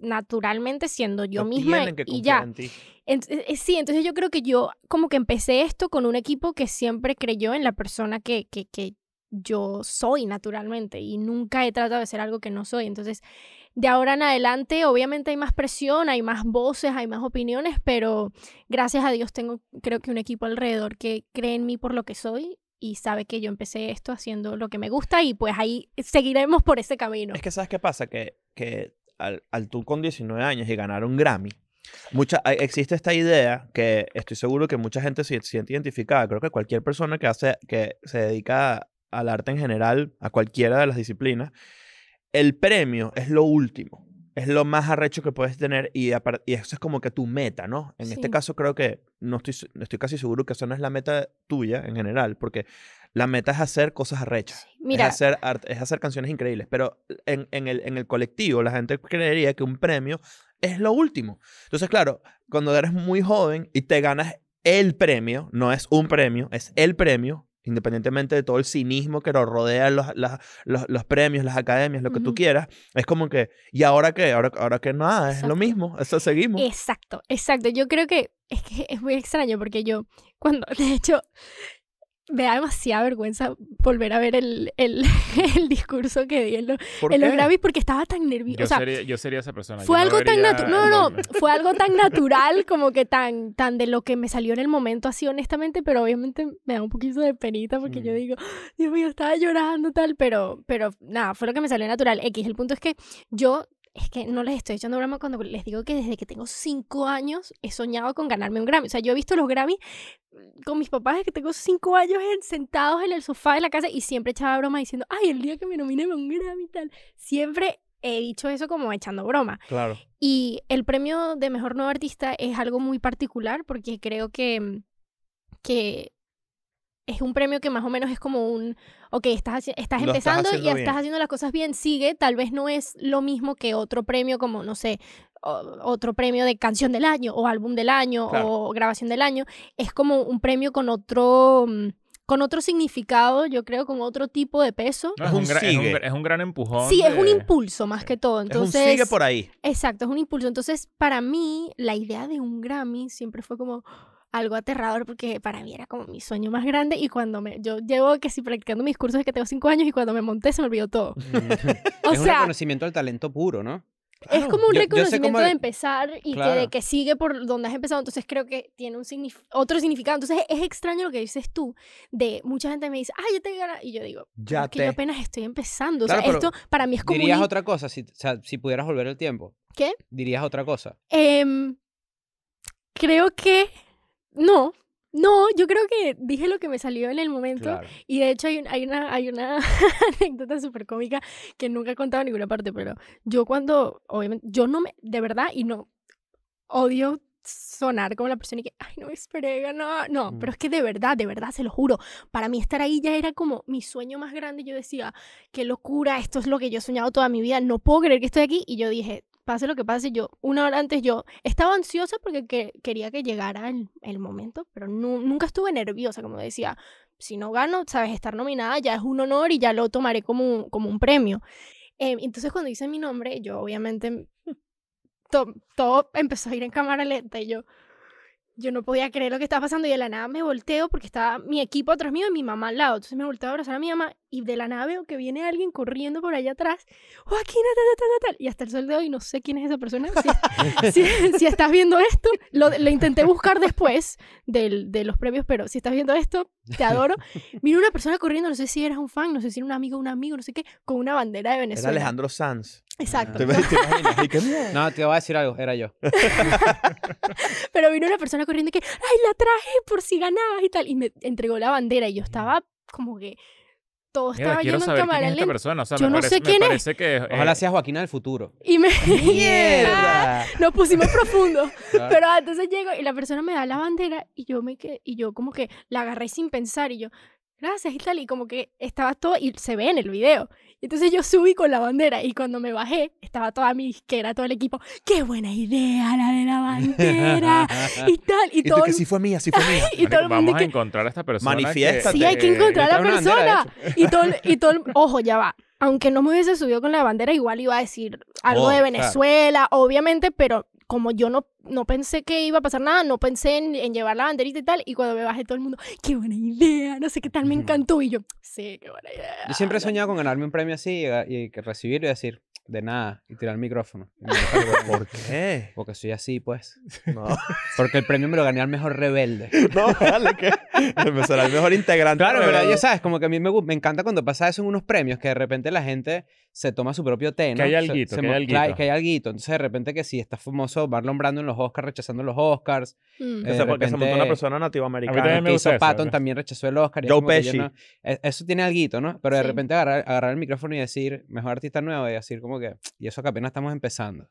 naturalmente siendo yo misma y ya. En ti. E, e, sí, entonces yo creo que yo como que empecé esto con un equipo que siempre creyó en la persona que, que, que yo soy naturalmente y nunca he tratado de ser algo que no soy. Entonces, de ahora en adelante, obviamente hay más presión, hay más voces, hay más opiniones, pero gracias a Dios tengo, creo que un equipo alrededor que cree en mí por lo que soy y sabe que yo empecé esto haciendo lo que me gusta y pues ahí seguiremos por ese camino. Es que sabes qué pasa, que, que al, al tú con 19 años y ganar un Grammy, mucha, existe esta idea que estoy seguro que mucha gente se siente identificada. Creo que cualquier persona que, hace, que se dedica al arte en general, a cualquiera de las disciplinas, el premio es lo último es lo más arrecho que puedes tener y, y eso es como que tu meta, ¿no? En este caso creo que no estoy, estoy casi seguro que eso no es la meta tuya en general, porque la meta es hacer cosas arrechas. Mira. Es hacer, es hacer canciones increíbles, pero en, el, en el colectivo la gente creería que un premio es lo último. Entonces, claro, cuando eres muy joven y te ganas el premio, no es un premio, es el premio, independientemente de todo el cinismo que nos rodea, los, premios, las academias, lo que tú quieras, es como que, ¿y ahora qué? Ahora, ahora que nada, es lo mismo, eso seguimos. Exacto, exacto. Yo creo que es que es muy extraño porque yo, cuando, *laughs* de hecho, me da demasiada vergüenza volver a ver el, el, *laughs* discurso que di en, lo, en los gravis porque estaba tan nervioso Yo, sería, esa persona. Fue algo tan natural. *laughs* Fue algo tan natural como que tan, tan de lo que me salió en el momento, así honestamente, pero obviamente me da un poquito de penita porque yo mm. digo, Dios mío, estaba llorando tal, pero, pero nada, fue lo que me salió natural. X, el punto es que yo es que no les estoy echando broma cuando les digo que desde que tengo cinco años he soñado con ganarme un Grammy. O sea, yo he visto los Grammy mm, con mis papás desde que tengo cinco años sentados en el sofá de la casa y siempre echaba broma diciendo, ay, el día que me nominen a un Grammy y tal. Siempre he dicho eso como echando broma. Claro. Y el premio de mejor nuevo artista es algo muy particular porque creo que, mm, que es un premio que más o menos es como un, ok, estás, estás empezando y estás haciendo las cosas bien, sigue, tal vez no es lo mismo que otro premio como, no sé, otro premio de canción del año o álbum del año o grabación del año, es como un premio con otro... Mm, con otro significado, yo creo, con otro tipo de peso. es, un gran, empujón. Sí, es un impulso más que todo. Entonces, sigue por ahí. Exacto, es un impulso. Entonces, para mí, la idea de un Grammy siempre fue como, algo aterrador porque para mí era como mi sueño más grande y cuando me, yo llevo que si practicando mis cursos es que tengo cinco años y cuando me monté se me olvidó todo. Mm. *laughs* o es sea, un reconocimiento al talento puro, ¿no? Es como un reconocimiento de empezar y que de que sigue por donde has empezado, entonces creo que tiene un otro significado. Entonces es, extraño lo que dices tú, de mucha gente me dice, ah, yo te ganas, y yo digo, ya que yo apenas estoy empezando. o sea, esto para mí es como... Dirías otra cosa si, pudieras volver el tiempo. ¿Qué? Dirías otra cosa. Em, creo que no, no, yo creo que dije lo que me salió en el momento. Y de hecho hay, una, *laughs* anécdota súper cómica que nunca he contado en ninguna parte, pero yo cuando, obviamente, yo no me, de verdad, y no, odio sonar como la persona y que, ay, no me esperé, no, no, pero mm. es que de verdad, de verdad, se lo juro, para mí estar ahí ya era como mi sueño más grande, yo decía, qué locura, esto es lo que yo he soñado toda mi vida, no puedo creer que estoy aquí, y yo dije, pase lo que pase, yo, una hora antes yo estaba ansiosa porque quería que llegara el, momento, pero nunca estuve nerviosa, como decía, si no gano, sabes, estar nominada ya es un honor y ya lo tomaré como, como un premio. Em, entonces cuando hice mi nombre, yo obviamente mm, todo, todo empezó a ir en cámara lenta y yo, yo no podía creer lo que estaba pasando y de la nada me volteo porque estaba mi equipo atrás mío y mi mamá al lado. Entonces me volteo a abrazar a mi mamá y de la nada veo que viene alguien corriendo por allá atrás. Joaquín, tal, tal, tal, tal. Y hasta el sol de hoy no sé quién es esa persona. Si, *laughs* estás viendo esto, lo, intenté buscar después del, de los premios, pero si estás viendo esto, te adoro. Vino una persona corriendo, no sé si eras un fan, no sé si era un amigo, un amigo, no sé qué, con una bandera de Venezuela. Era Alejandro Sanz. Exacto. ¿Te, no, te voy a decir algo, era yo. *laughs* Pero vino una persona corriendo que, ay, la traje por si ganabas y tal. Y me entregó la bandera y yo estaba como que todo estaba lleno en cámara yo no sé quién es. Que, Ojalá sea Joaquina del futuro. Y me... *laughs* ¡Mierda! *laughs* Nos pusimos profundo, Pero ah, entonces llego y la persona me da la bandera y yo me y yo como que la agarré sin pensar y yo, gracias y tal, y como que estaba todo, y se ve en el video. entonces yo subí con la bandera y cuando me bajé estaba toda mi izquierda, todo el equipo, qué buena idea la de la bandera *laughs* y tal. Y, ¿Y todo... que sí fue mía, sí fue mía. *laughs* y todo el mundo Vamos que... a encontrar a esta persona. Manifiesta. Sí, hay que encontrar a la persona. ¿eh? y todo, y todo, *laughs* ojo, ya va. Aunque no me hubiese subido con la bandera, igual iba a decir algo oh, de Venezuela, obviamente, pero como yo no, no pensé que iba a pasar nada, no pensé en, llevar la banderita y tal, y cuando me bajé todo el mundo, qué buena idea, no sé qué tal, me encantó, y yo, sí, qué buena idea. Yo siempre he soñado con ganarme un premio así y, y recibirlo y decir, de nada y tirar el micrófono. *laughs* ¿Por qué? Porque soy así, pues. No. *laughs* Porque el premio me lo gané al mejor rebelde. *laughs* No, dale que será el mejor integrante. Claro, pero ya sabes, como que a mí me, me encanta cuando pasa eso en unos premios, que de repente la gente se toma su propio té, Que hay alguito, que, hay alguito. Entonces, de repente que si está famoso Marlon Brando en los Oscars, rechazando los Oscars. Eso porque repente, se montó una persona nativoamericana. americana que hizo Patton también rechazó el Oscar. Joe Pesci. E, eso tiene alguito, ¿no? Pero de repente agarrar, el micrófono y decir, mejor artista nuevo, y decir como y eso que apenas estamos empezando.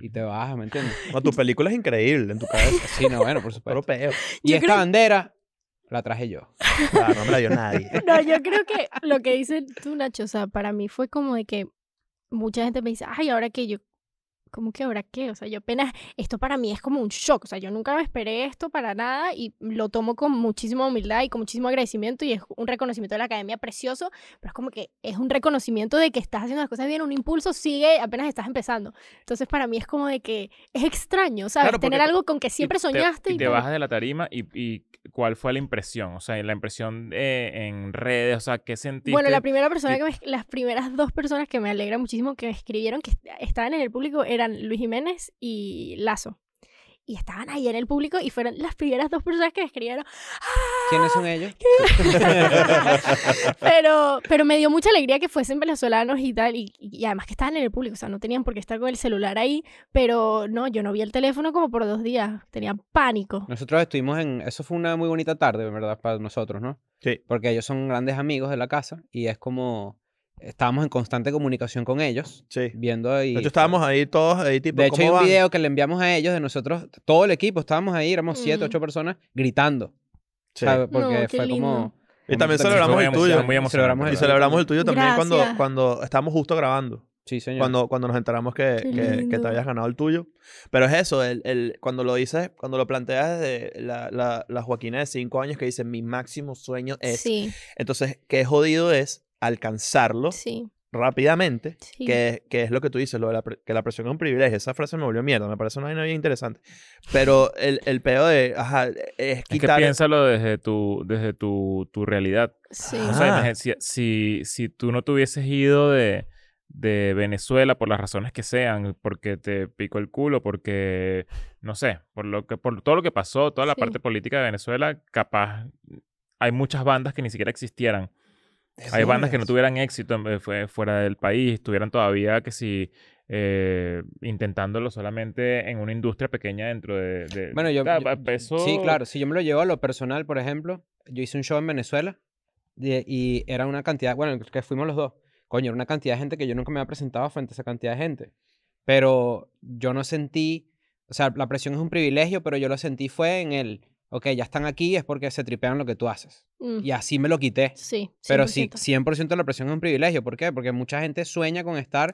Y te bajas, ¿me entiendes? tu película es increíble en tu cabeza. Sí, no, bueno, por supuesto. Pero Y esta bandera la traje yo. no me la dio nadie. *laughs* No, yo creo que lo que dices tú, Nacho, o sea, para mí fue como de que mucha gente me dice, ay, ahora que yo como que ahora qué? O sea, yo apenas, esto para mí es como un shock, o sea, yo nunca me esperé esto para nada y lo tomo con muchísima humildad y con muchísimo agradecimiento y es un reconocimiento de la academia precioso, pero es como que es un reconocimiento de que estás haciendo las cosas bien, un impulso sigue, apenas estás empezando. Entonces, para mí es como de que es extraño, ¿sabes? sea, Tener algo con que siempre soñaste. Y te, bajas de la tarima y, y, cuál fue la impresión, o sea, la impresión eh, en redes, o sea, ¿qué sentiste? Bueno, la primera persona que las primeras dos personas que me alegra muchísimo que me escribieron que estaban en el público eran Luis Jiménez y Lazo. Y estaban ahí en el público y fueron las primeras dos personas que escribieron. Ah, ¿Quiénes son ellos? *laughs* pero, pero me dio mucha alegría que fuesen venezolanos y tal. Y, además que estaban en el público, o sea, no tenían por qué estar con el celular ahí. Pero no, yo no vi el teléfono como por dos días. Tenían pánico. Nosotros estuvimos en. Eso fue una muy bonita tarde, ¿verdad? Para nosotros, ¿no? Sí. Porque ellos son grandes amigos de la casa y es como estábamos en constante comunicación con ellos. Sí. Viendo ahí. De hecho, estábamos ahí todos ahí tipo. De hecho, hay un video que le enviamos a ellos de nosotros, todo el equipo, estábamos ahí, éramos siete, ocho personas gritando. Sí. Porque fue como. Y también celebramos el tuyo. y celebramos el, el tuyo también cuando, cuando estábamos justo grabando. Sí, señor. Cuando, cuando nos enteramos que, que, te habías ganado el tuyo. Pero es eso, el, el, cuando lo dices, cuando lo planteas desde la, la, Joaquina de cinco años que dice, mi máximo sueño es... Sí. Entonces, qué jodido es alcanzarlo sí. rápidamente, Que, que, es lo que tú dices, que la presión es un privilegio. Esa frase me volvió mierda, me parece una vaina bien interesante. Pero el, el pedo de, ajá, es que piénsalo desde tu, desde tu, tu realidad. si, si, tú no te hubieses ido de de Venezuela por las razones que sean, porque te picó el culo, porque no sé, por lo que por todo lo que pasó, toda la parte política de Venezuela, capaz hay muchas bandas que ni siquiera existieran hay bandas que no tuvieran éxito fuera del país, estuvieran todavía que si eh, intentándolo solamente en una industria pequeña dentro de... bueno, yo, Sí, claro. Si yo me lo llevo a lo personal, por ejemplo, yo hice un show en Venezuela y, era una cantidad, bueno, que fuimos los dos. Coño, era una cantidad de gente que yo nunca me había presentado frente a esa cantidad de gente. Pero yo no sentí, o sea, la presión es un privilegio, pero yo lo sentí fue en el ok, ya están aquí, es porque se tripean lo que tú haces. Mm. Y así me lo quité. Sí. Pero sí, 100% la presión es un privilegio. ¿Por qué? Porque mucha gente sueña con estar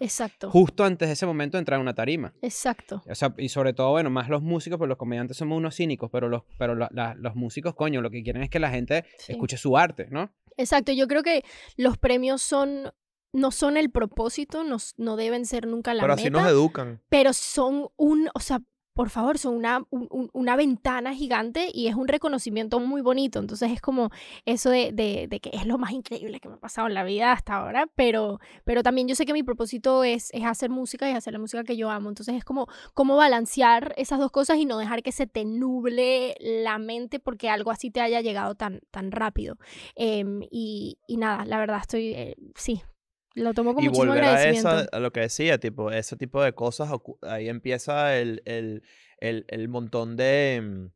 justo antes de ese momento de entrar en una tarima. Exacto. O sea, y sobre todo, bueno, más los músicos, porque los comediantes somos unos cínicos, pero los, pero los músicos, coño, lo que quieren es que la gente escuche su arte, ¿no? Exacto. Yo creo que los premios son no son el propósito, no, no deben ser nunca la pero meta. Pero así nos educan. Pero son un, o sea, por favor, son una, ventana gigante y es un reconocimiento muy bonito. Entonces es como eso de, que es lo más increíble que me ha pasado en la vida hasta ahora, pero, pero también yo sé que mi propósito es, hacer música y hacer la música que yo amo. Entonces es como, balancear esas dos cosas y no dejar que se te nuble la mente porque algo así te haya llegado tan, tan rápido. Em, y, nada, la verdad estoy, eh, sí, lo tomo como y volver a, lo que decía, tipo, ese tipo de cosas, ahí empieza el, el, el, montón mm, de,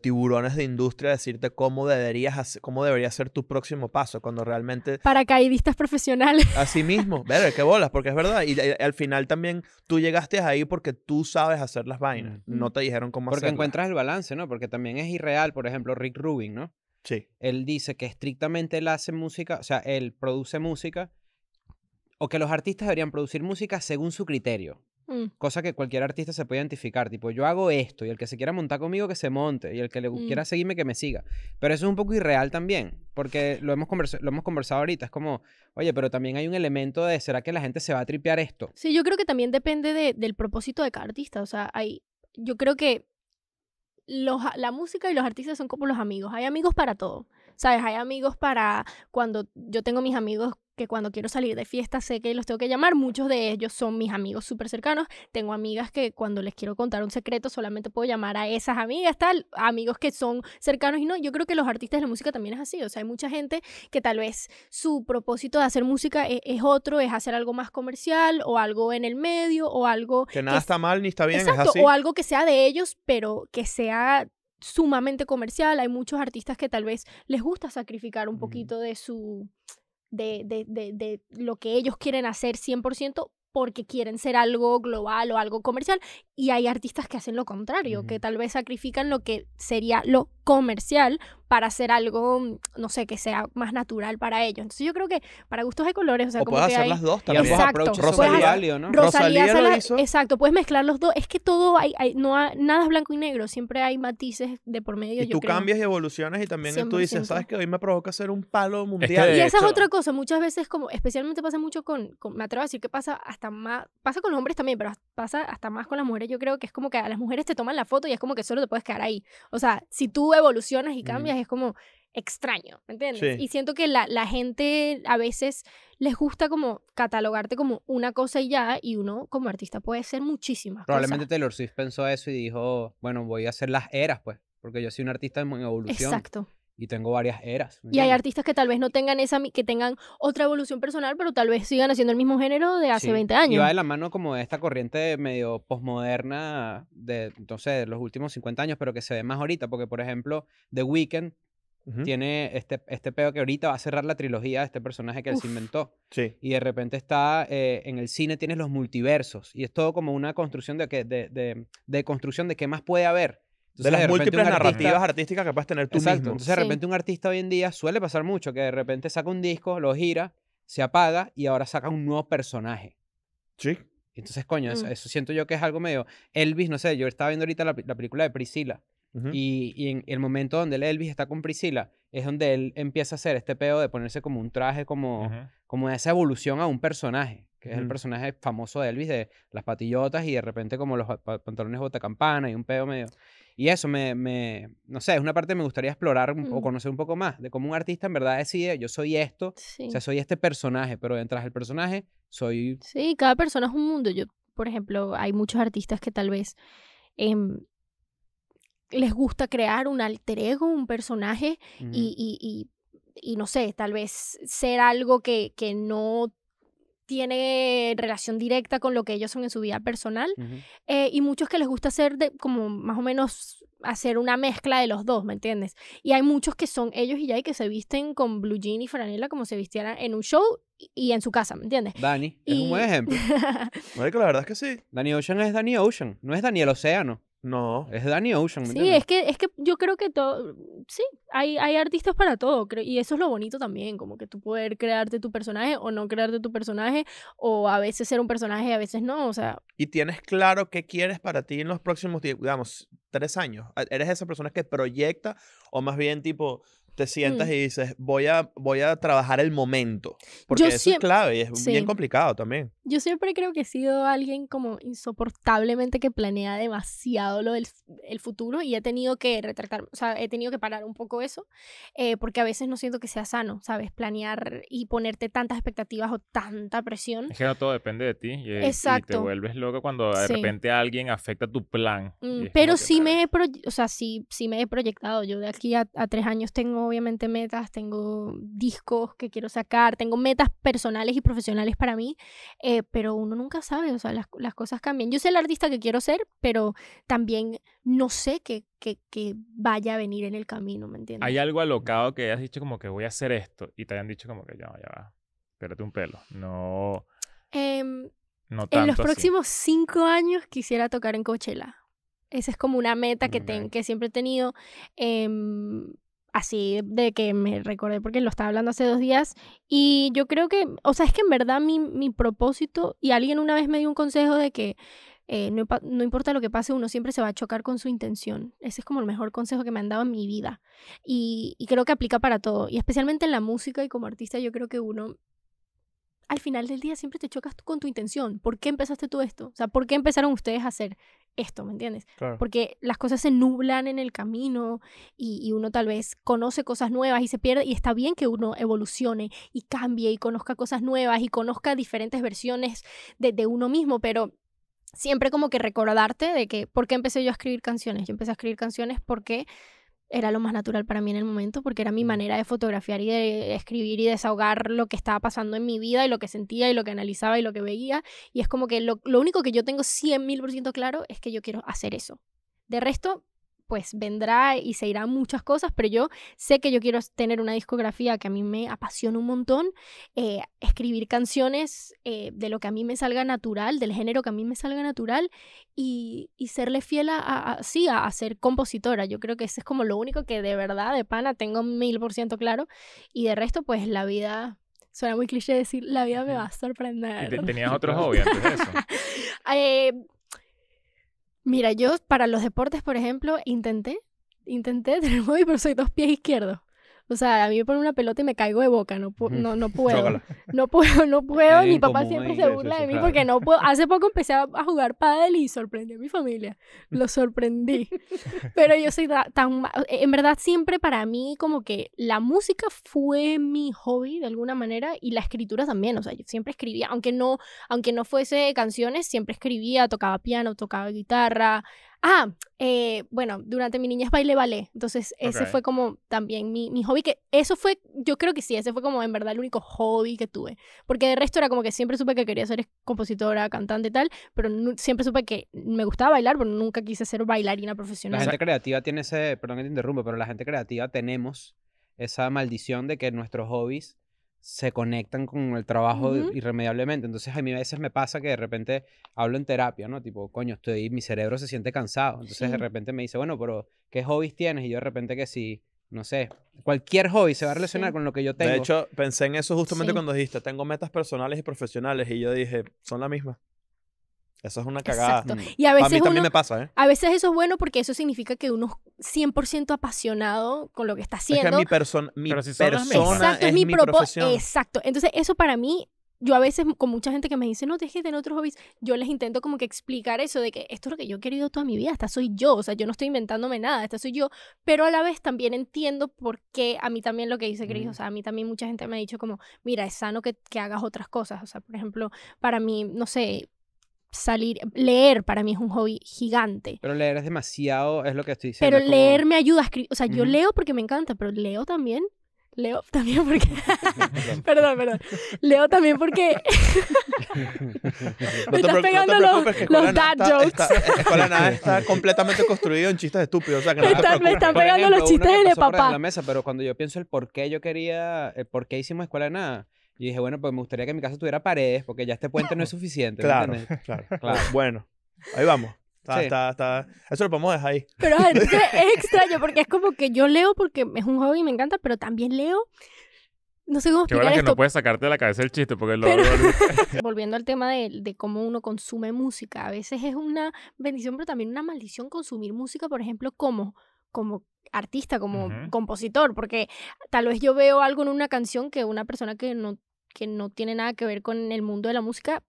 tiburones de industria a decirte cómo deberías hacer, cómo debería ser tu próximo paso, cuando realmente... Paracaidistas profesionales. *laughs* Así mismo, ver, qué bolas, porque es verdad. Y, al final también tú llegaste ahí porque tú sabes hacer las vainas, no te dijeron cómo hacerlo. Porque encuentras el balance, ¿no? Porque también es irreal, por ejemplo, Rick Rubin, ¿no? Sí. Él dice que estrictamente él hace música, o sea, él produce música, o que los artistas deberían producir música según su criterio. Mm. Cosa que cualquier artista se puede identificar, tipo yo hago esto y el que se quiera montar conmigo que se monte y el que le mm. quiera seguirme que me siga. Pero eso es un poco irreal también, porque lo hemos, conversado ahorita, es como, oye, pero también hay un elemento de, ¿será que la gente se va a tripear esto? Sí, yo creo que también depende del propósito de cada artista, o sea, hay, yo creo que los, la música y los artistas son como los amigos, hay amigos para todo. ¿Sabes? Hay amigos para cuando yo tengo mis amigos que cuando quiero salir de fiesta sé que los tengo que llamar. Muchos de ellos son mis amigos súper cercanos. Tengo amigas que cuando les quiero contar un secreto solamente puedo llamar a esas amigas, tal. Amigos que son cercanos y no. Yo creo que los artistas de la música también es así. O sea, hay mucha gente que tal vez su propósito de hacer música e-, es, otro, es hacer algo más comercial o algo en el medio o algo... Que nada está mal ni está bien. Exacto, o algo que sea de ellos, pero que sea sumamente comercial, hay muchos artistas que tal vez les gusta sacrificar un mm. poquito de su, de, de, de, lo que ellos quieren hacer 100% porque quieren ser algo global o algo comercial y hay artistas que hacen lo contrario, que tal vez sacrifican lo que sería lo comercial para hacer algo, mm, no sé, que sea más natural para ellos. Entonces yo creo que para gustos de colores, o sea, puedes hacer las dos también. Exacto. Rosalía, hacer... ¿no? Rosalía, Exacto, puedes mezclar los dos. Es que todo hay, no nada es blanco y negro, siempre hay matices de por medio. Y tú cambias y evolucionas y también tú dices, sabes que hoy me provoca hacer un palo mundial. y esa es otra cosa, muchas veces como, especialmente pasa mucho con, me atrevo a decir que pasa hasta más, pasa con los hombres también, pero pasa hasta más con las mujeres. Yo creo que es como que a las mujeres te toman la foto y es como que solo te puedes quedar ahí. O sea, si tú evolucionas y cambias, es como extraño, ¿me entiendes? Y siento que la, la, gente a veces les gusta como catalogarte como una cosa y ya, y uno como artista puede ser muchísimas Probablemente Taylor Swift pensó eso y dijo, bueno, voy a hacer las eras, pues, porque yo soy un artista en evolución. Exacto y tengo varias eras. Y hay artistas que tal vez no tengan esa, que tengan otra evolución personal, pero tal vez sigan haciendo el mismo género de hace 20 años. Y va de la mano como de esta corriente medio postmoderna de, entonces, de los últimos 50 años, pero que se ve más ahorita, porque por ejemplo, The Weeknd tiene este, este pedo que ahorita va a cerrar la trilogía de este personaje que él se inventó. Sí. Y de repente está, eh, en el cine tienes los multiversos, y es todo como una construcción de, que, de, de, de construcción de qué más puede haber de las múltiples narrativas artísticas que puedes tener tú mismo. Entonces, de repente, un artista hoy en día suele pasar mucho que de repente saca un disco, lo gira, se apaga y ahora saca un nuevo personaje. Sí. Entonces, coño, eso, mm. siento yo que es algo medio. Elvis, no sé, yo estaba viendo ahorita la, la película de Priscila. y, y, en el momento donde el Elvis está con Priscila, es donde él empieza a hacer este pedo de ponerse como un traje, como, como esa evolución a un personaje, que es el personaje famoso de Elvis de las patillotas y de repente como los pantalones campana y un pedo medio. Y eso me, no sé, es una parte que me gustaría explorar o mm. conocer un poco más, de cómo un artista en verdad decide, yo soy esto, o sea, soy este personaje, pero detrás del personaje soy... Sí, cada persona es un mundo. Yo, por ejemplo, hay muchos artistas que tal vez em, les gusta crear un alter ego, un personaje, y, no sé, tal vez ser algo que, que no tiene relación directa con lo que ellos son en su vida personal. Eh, y muchos que les gusta hacer de, como más o menos hacer una mezcla de los dos, ¿me entiendes? Y hay muchos que son ellos y ya y que se visten con blue jean y franela como se vistieran en un show y en su casa, ¿me entiendes? Dani, es un buen ejemplo. *laughs* la verdad es que sí. Dani Ocean es Danny Ocean, no es Daniel Océano. No. Es Danny Ocean. ¿me sí, es que, es que yo creo que todo. Sí, hay, hay artistas para todo. y eso es lo bonito también, como que tú poder crearte tu personaje o no crearte tu personaje, o a veces ser un personaje y a veces no. O sea. Y tienes claro qué quieres para ti en los próximos, digamos, tres años. ¿E-, eres esa persona que proyecta, o más bien tipo, te sientas mm. y dices, voy a, voy a trabajar el momento. Porque eso es clave y es bien complicado también. Yo siempre creo que he sido alguien como insoportablemente que planea demasiado lo del el futuro y he tenido que retratar, o sea, he tenido que parar un poco eso, eh, porque a veces no siento que sea sano, ¿sabes? Planear y ponerte tantas expectativas o tanta presión. Es que no todo depende de ti. Y, Exacto. te vuelves loco cuando de repente alguien afecta tu plan. Mm, pero sí si me, he o sea, sí, si, me he proyectado. Yo de aquí a tres años tengo obviamente metas, tengo discos que quiero sacar, tengo metas personales y profesionales para mí, eh, pero uno nunca sabe, o sea, las, cosas cambian. Yo sé el artista que quiero ser, pero también no sé qué que, vaya a venir en el camino, ¿me entiendes? Hay algo alocado que hayas dicho como que voy a hacer esto y te hayan dicho como que ya, ya va, espérate un pelo, no... Em, no en los próximos cinco años quisiera tocar en Coachella. Esa es como una meta que, tengo que siempre he tenido. Eh, así de que me recordé porque lo estaba hablando hace dos días y yo creo que, o sea, es que en verdad mi, mi propósito y alguien una vez me dio un consejo de que eh, no, importa lo que pase, uno siempre se va a chocar con su intención. Ese es como el mejor consejo que me han dado en mi vida y, creo que aplica para todo y especialmente en la música y como artista yo creo que uno al final del día siempre te chocas con tu intención. ¿Por qué empezaste tú esto? O sea, ¿por qué empezaron ustedes a hacer esto, ¿me entiendes? Porque las cosas se nublan en el camino y, uno tal vez conoce cosas nuevas y se pierde y está bien que uno evolucione y cambie y conozca cosas nuevas y conozca diferentes versiones de, de uno mismo, pero siempre como que recordarte de que, ¿por qué empecé yo a escribir canciones? Yo empecé a escribir canciones porque era lo más natural para mí en el momento porque era mi mm. manera de fotografiar y de escribir y desahogar lo que estaba pasando en mi vida y lo que sentía y lo que analizaba y lo que veía. Y es como que lo, único que yo tengo ciento claro es que yo quiero hacer eso. De resto, pues vendrá y se irán muchas cosas, pero yo sé que yo quiero tener una discografía que a mí me apasiona un montón, eh, escribir canciones eh, de lo que a mí me salga natural, del género que a mí me salga natural y, serle fiel a, a, a, ser compositora. Yo creo que eso es como lo único que de verdad, de pana, tengo mil por ciento claro y de resto, pues la vida suena muy cliché decir, la vida me va a sorprender. ¿Tenías *laughs* otros hobbies *laughs* Mira, yo para los deportes, por ejemplo, intenté, intenté *laughs* tener móvil, pero soy dos pies izquierdos. O sea, a mí me pone una pelota y me caigo de boca, no, *laughs* no, puedo. No puedo, no puedo. Mi papá siempre se burla de mí porque no puedo. *laughs* Hace poco empecé a, jugar pádel y sorprendí a mi familia. Lo sorprendí. Pero yo soy tan... E, en verdad, siempre para mí como que la música fue mi hobby de alguna manera y la escritura también. O sea, yo siempre escribía, aunque no, aunque no fuese canciones, siempre escribía, tocaba piano, tocaba guitarra, Ah, eh, bueno, durante mi niñez bailé ballet, entonces ese fue como también mi, hobby, que eso fue, yo creo que sí, ese fue como en verdad el único hobby que tuve, porque de resto era como que siempre supe que quería ser compositora, cantante y tal, pero siempre supe que me gustaba bailar, pero nunca quise ser bailarina profesional. La gente creativa tiene ese, perdón que te interrumpo, pero la gente creativa tenemos esa maldición de que nuestros hobbies se conectan con el trabajo irremediablemente. Entonces a mí a veces me pasa que de repente hablo en terapia, ¿no? Tipo, coño, estoy, mi cerebro se siente cansado. Entonces de repente me dice, bueno, pero ¿qué hobbies tienes? Y yo de repente que sí, no sé, cualquier hobby se va a relacionar con lo que yo tengo. De hecho, pensé en eso justamente cuando dijiste, tengo metas personales y profesionales y yo dije, son la misma. Eso es una cagada. Mm. Y a veces también me pasa, ¿eh? A veces eso es bueno porque eso significa que uno es 100% apasionado con lo que está haciendo. Es que mi, persona. mi persona es mi, propósito Exacto. Entonces, eso para mí yo a veces con mucha gente que me dice, no, dejes que tener otros hobbies, yo les intento como que explicar eso de que esto es lo que yo he querido toda mi vida, esta soy yo, o sea, yo no estoy inventándome nada, esta soy yo, pero a la vez también entiendo por qué a mí también lo que dice Cris, o mm. sea, a mí también mucha gente me ha dicho como, mira, es sano que, que hagas otras cosas, o sea, por ejemplo, para mí, no sé, salir, leer para mí es un hobby gigante. Pero leer es demasiado, es lo que estoy diciendo. Pero leer me ayuda a escribir, o sea, yo leo porque me encanta, pero leo también, leo *laughs* también porque, *laughs* perdón, perdón, leo también porque *laughs* me estás pegando los, los dad jokes. Está, escuela nada está completamente construido en chistes estúpidos, me, me están pegando los chistes de papá. La mesa, pero cuando yo pienso el por qué yo quería, el por qué hicimos escuela de nada y dije, bueno, pues me gustaría que mi casa tuviera paredes, porque ya este puente no es suficiente. Claro, *laughs* claro, Claro. Bueno, ahí vamos. Está, está, está. Eso lo podemos dejar ahí. Pero ah, *laughs* es extraño porque es como que yo leo porque es un hobby y me encanta, pero también leo. No sé cómo Qué bueno que no puedes sacarte de la cabeza el chiste, porque lo, *laughs* Volviendo al tema de cómo uno consume música, a veces es una bendición, pero también una maldición consumir música, por ejemplo, como como artista, como compositor, porque tal vez yo veo algo en una canción que una persona que no, que no tiene nada que ver con el mundo de la música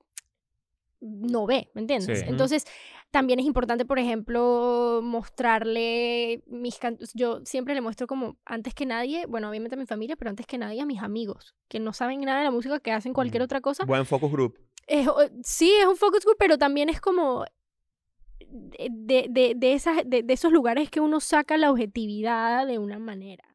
no ve, ¿me entiendes? Entonces, también es importante, por ejemplo, mostrarle mis cantos. Yo siempre le muestro como, antes que nadie, bueno, obviamente a mi familia, pero antes que nadie a mis amigos, que no saben nada de la música, que hacen cualquier mm. otra cosa. Buen focus group. Eh, sí, es un focus group, pero también es como eh, de, de, de, esas, de, esos lugares que uno saca la objetividad de una manera.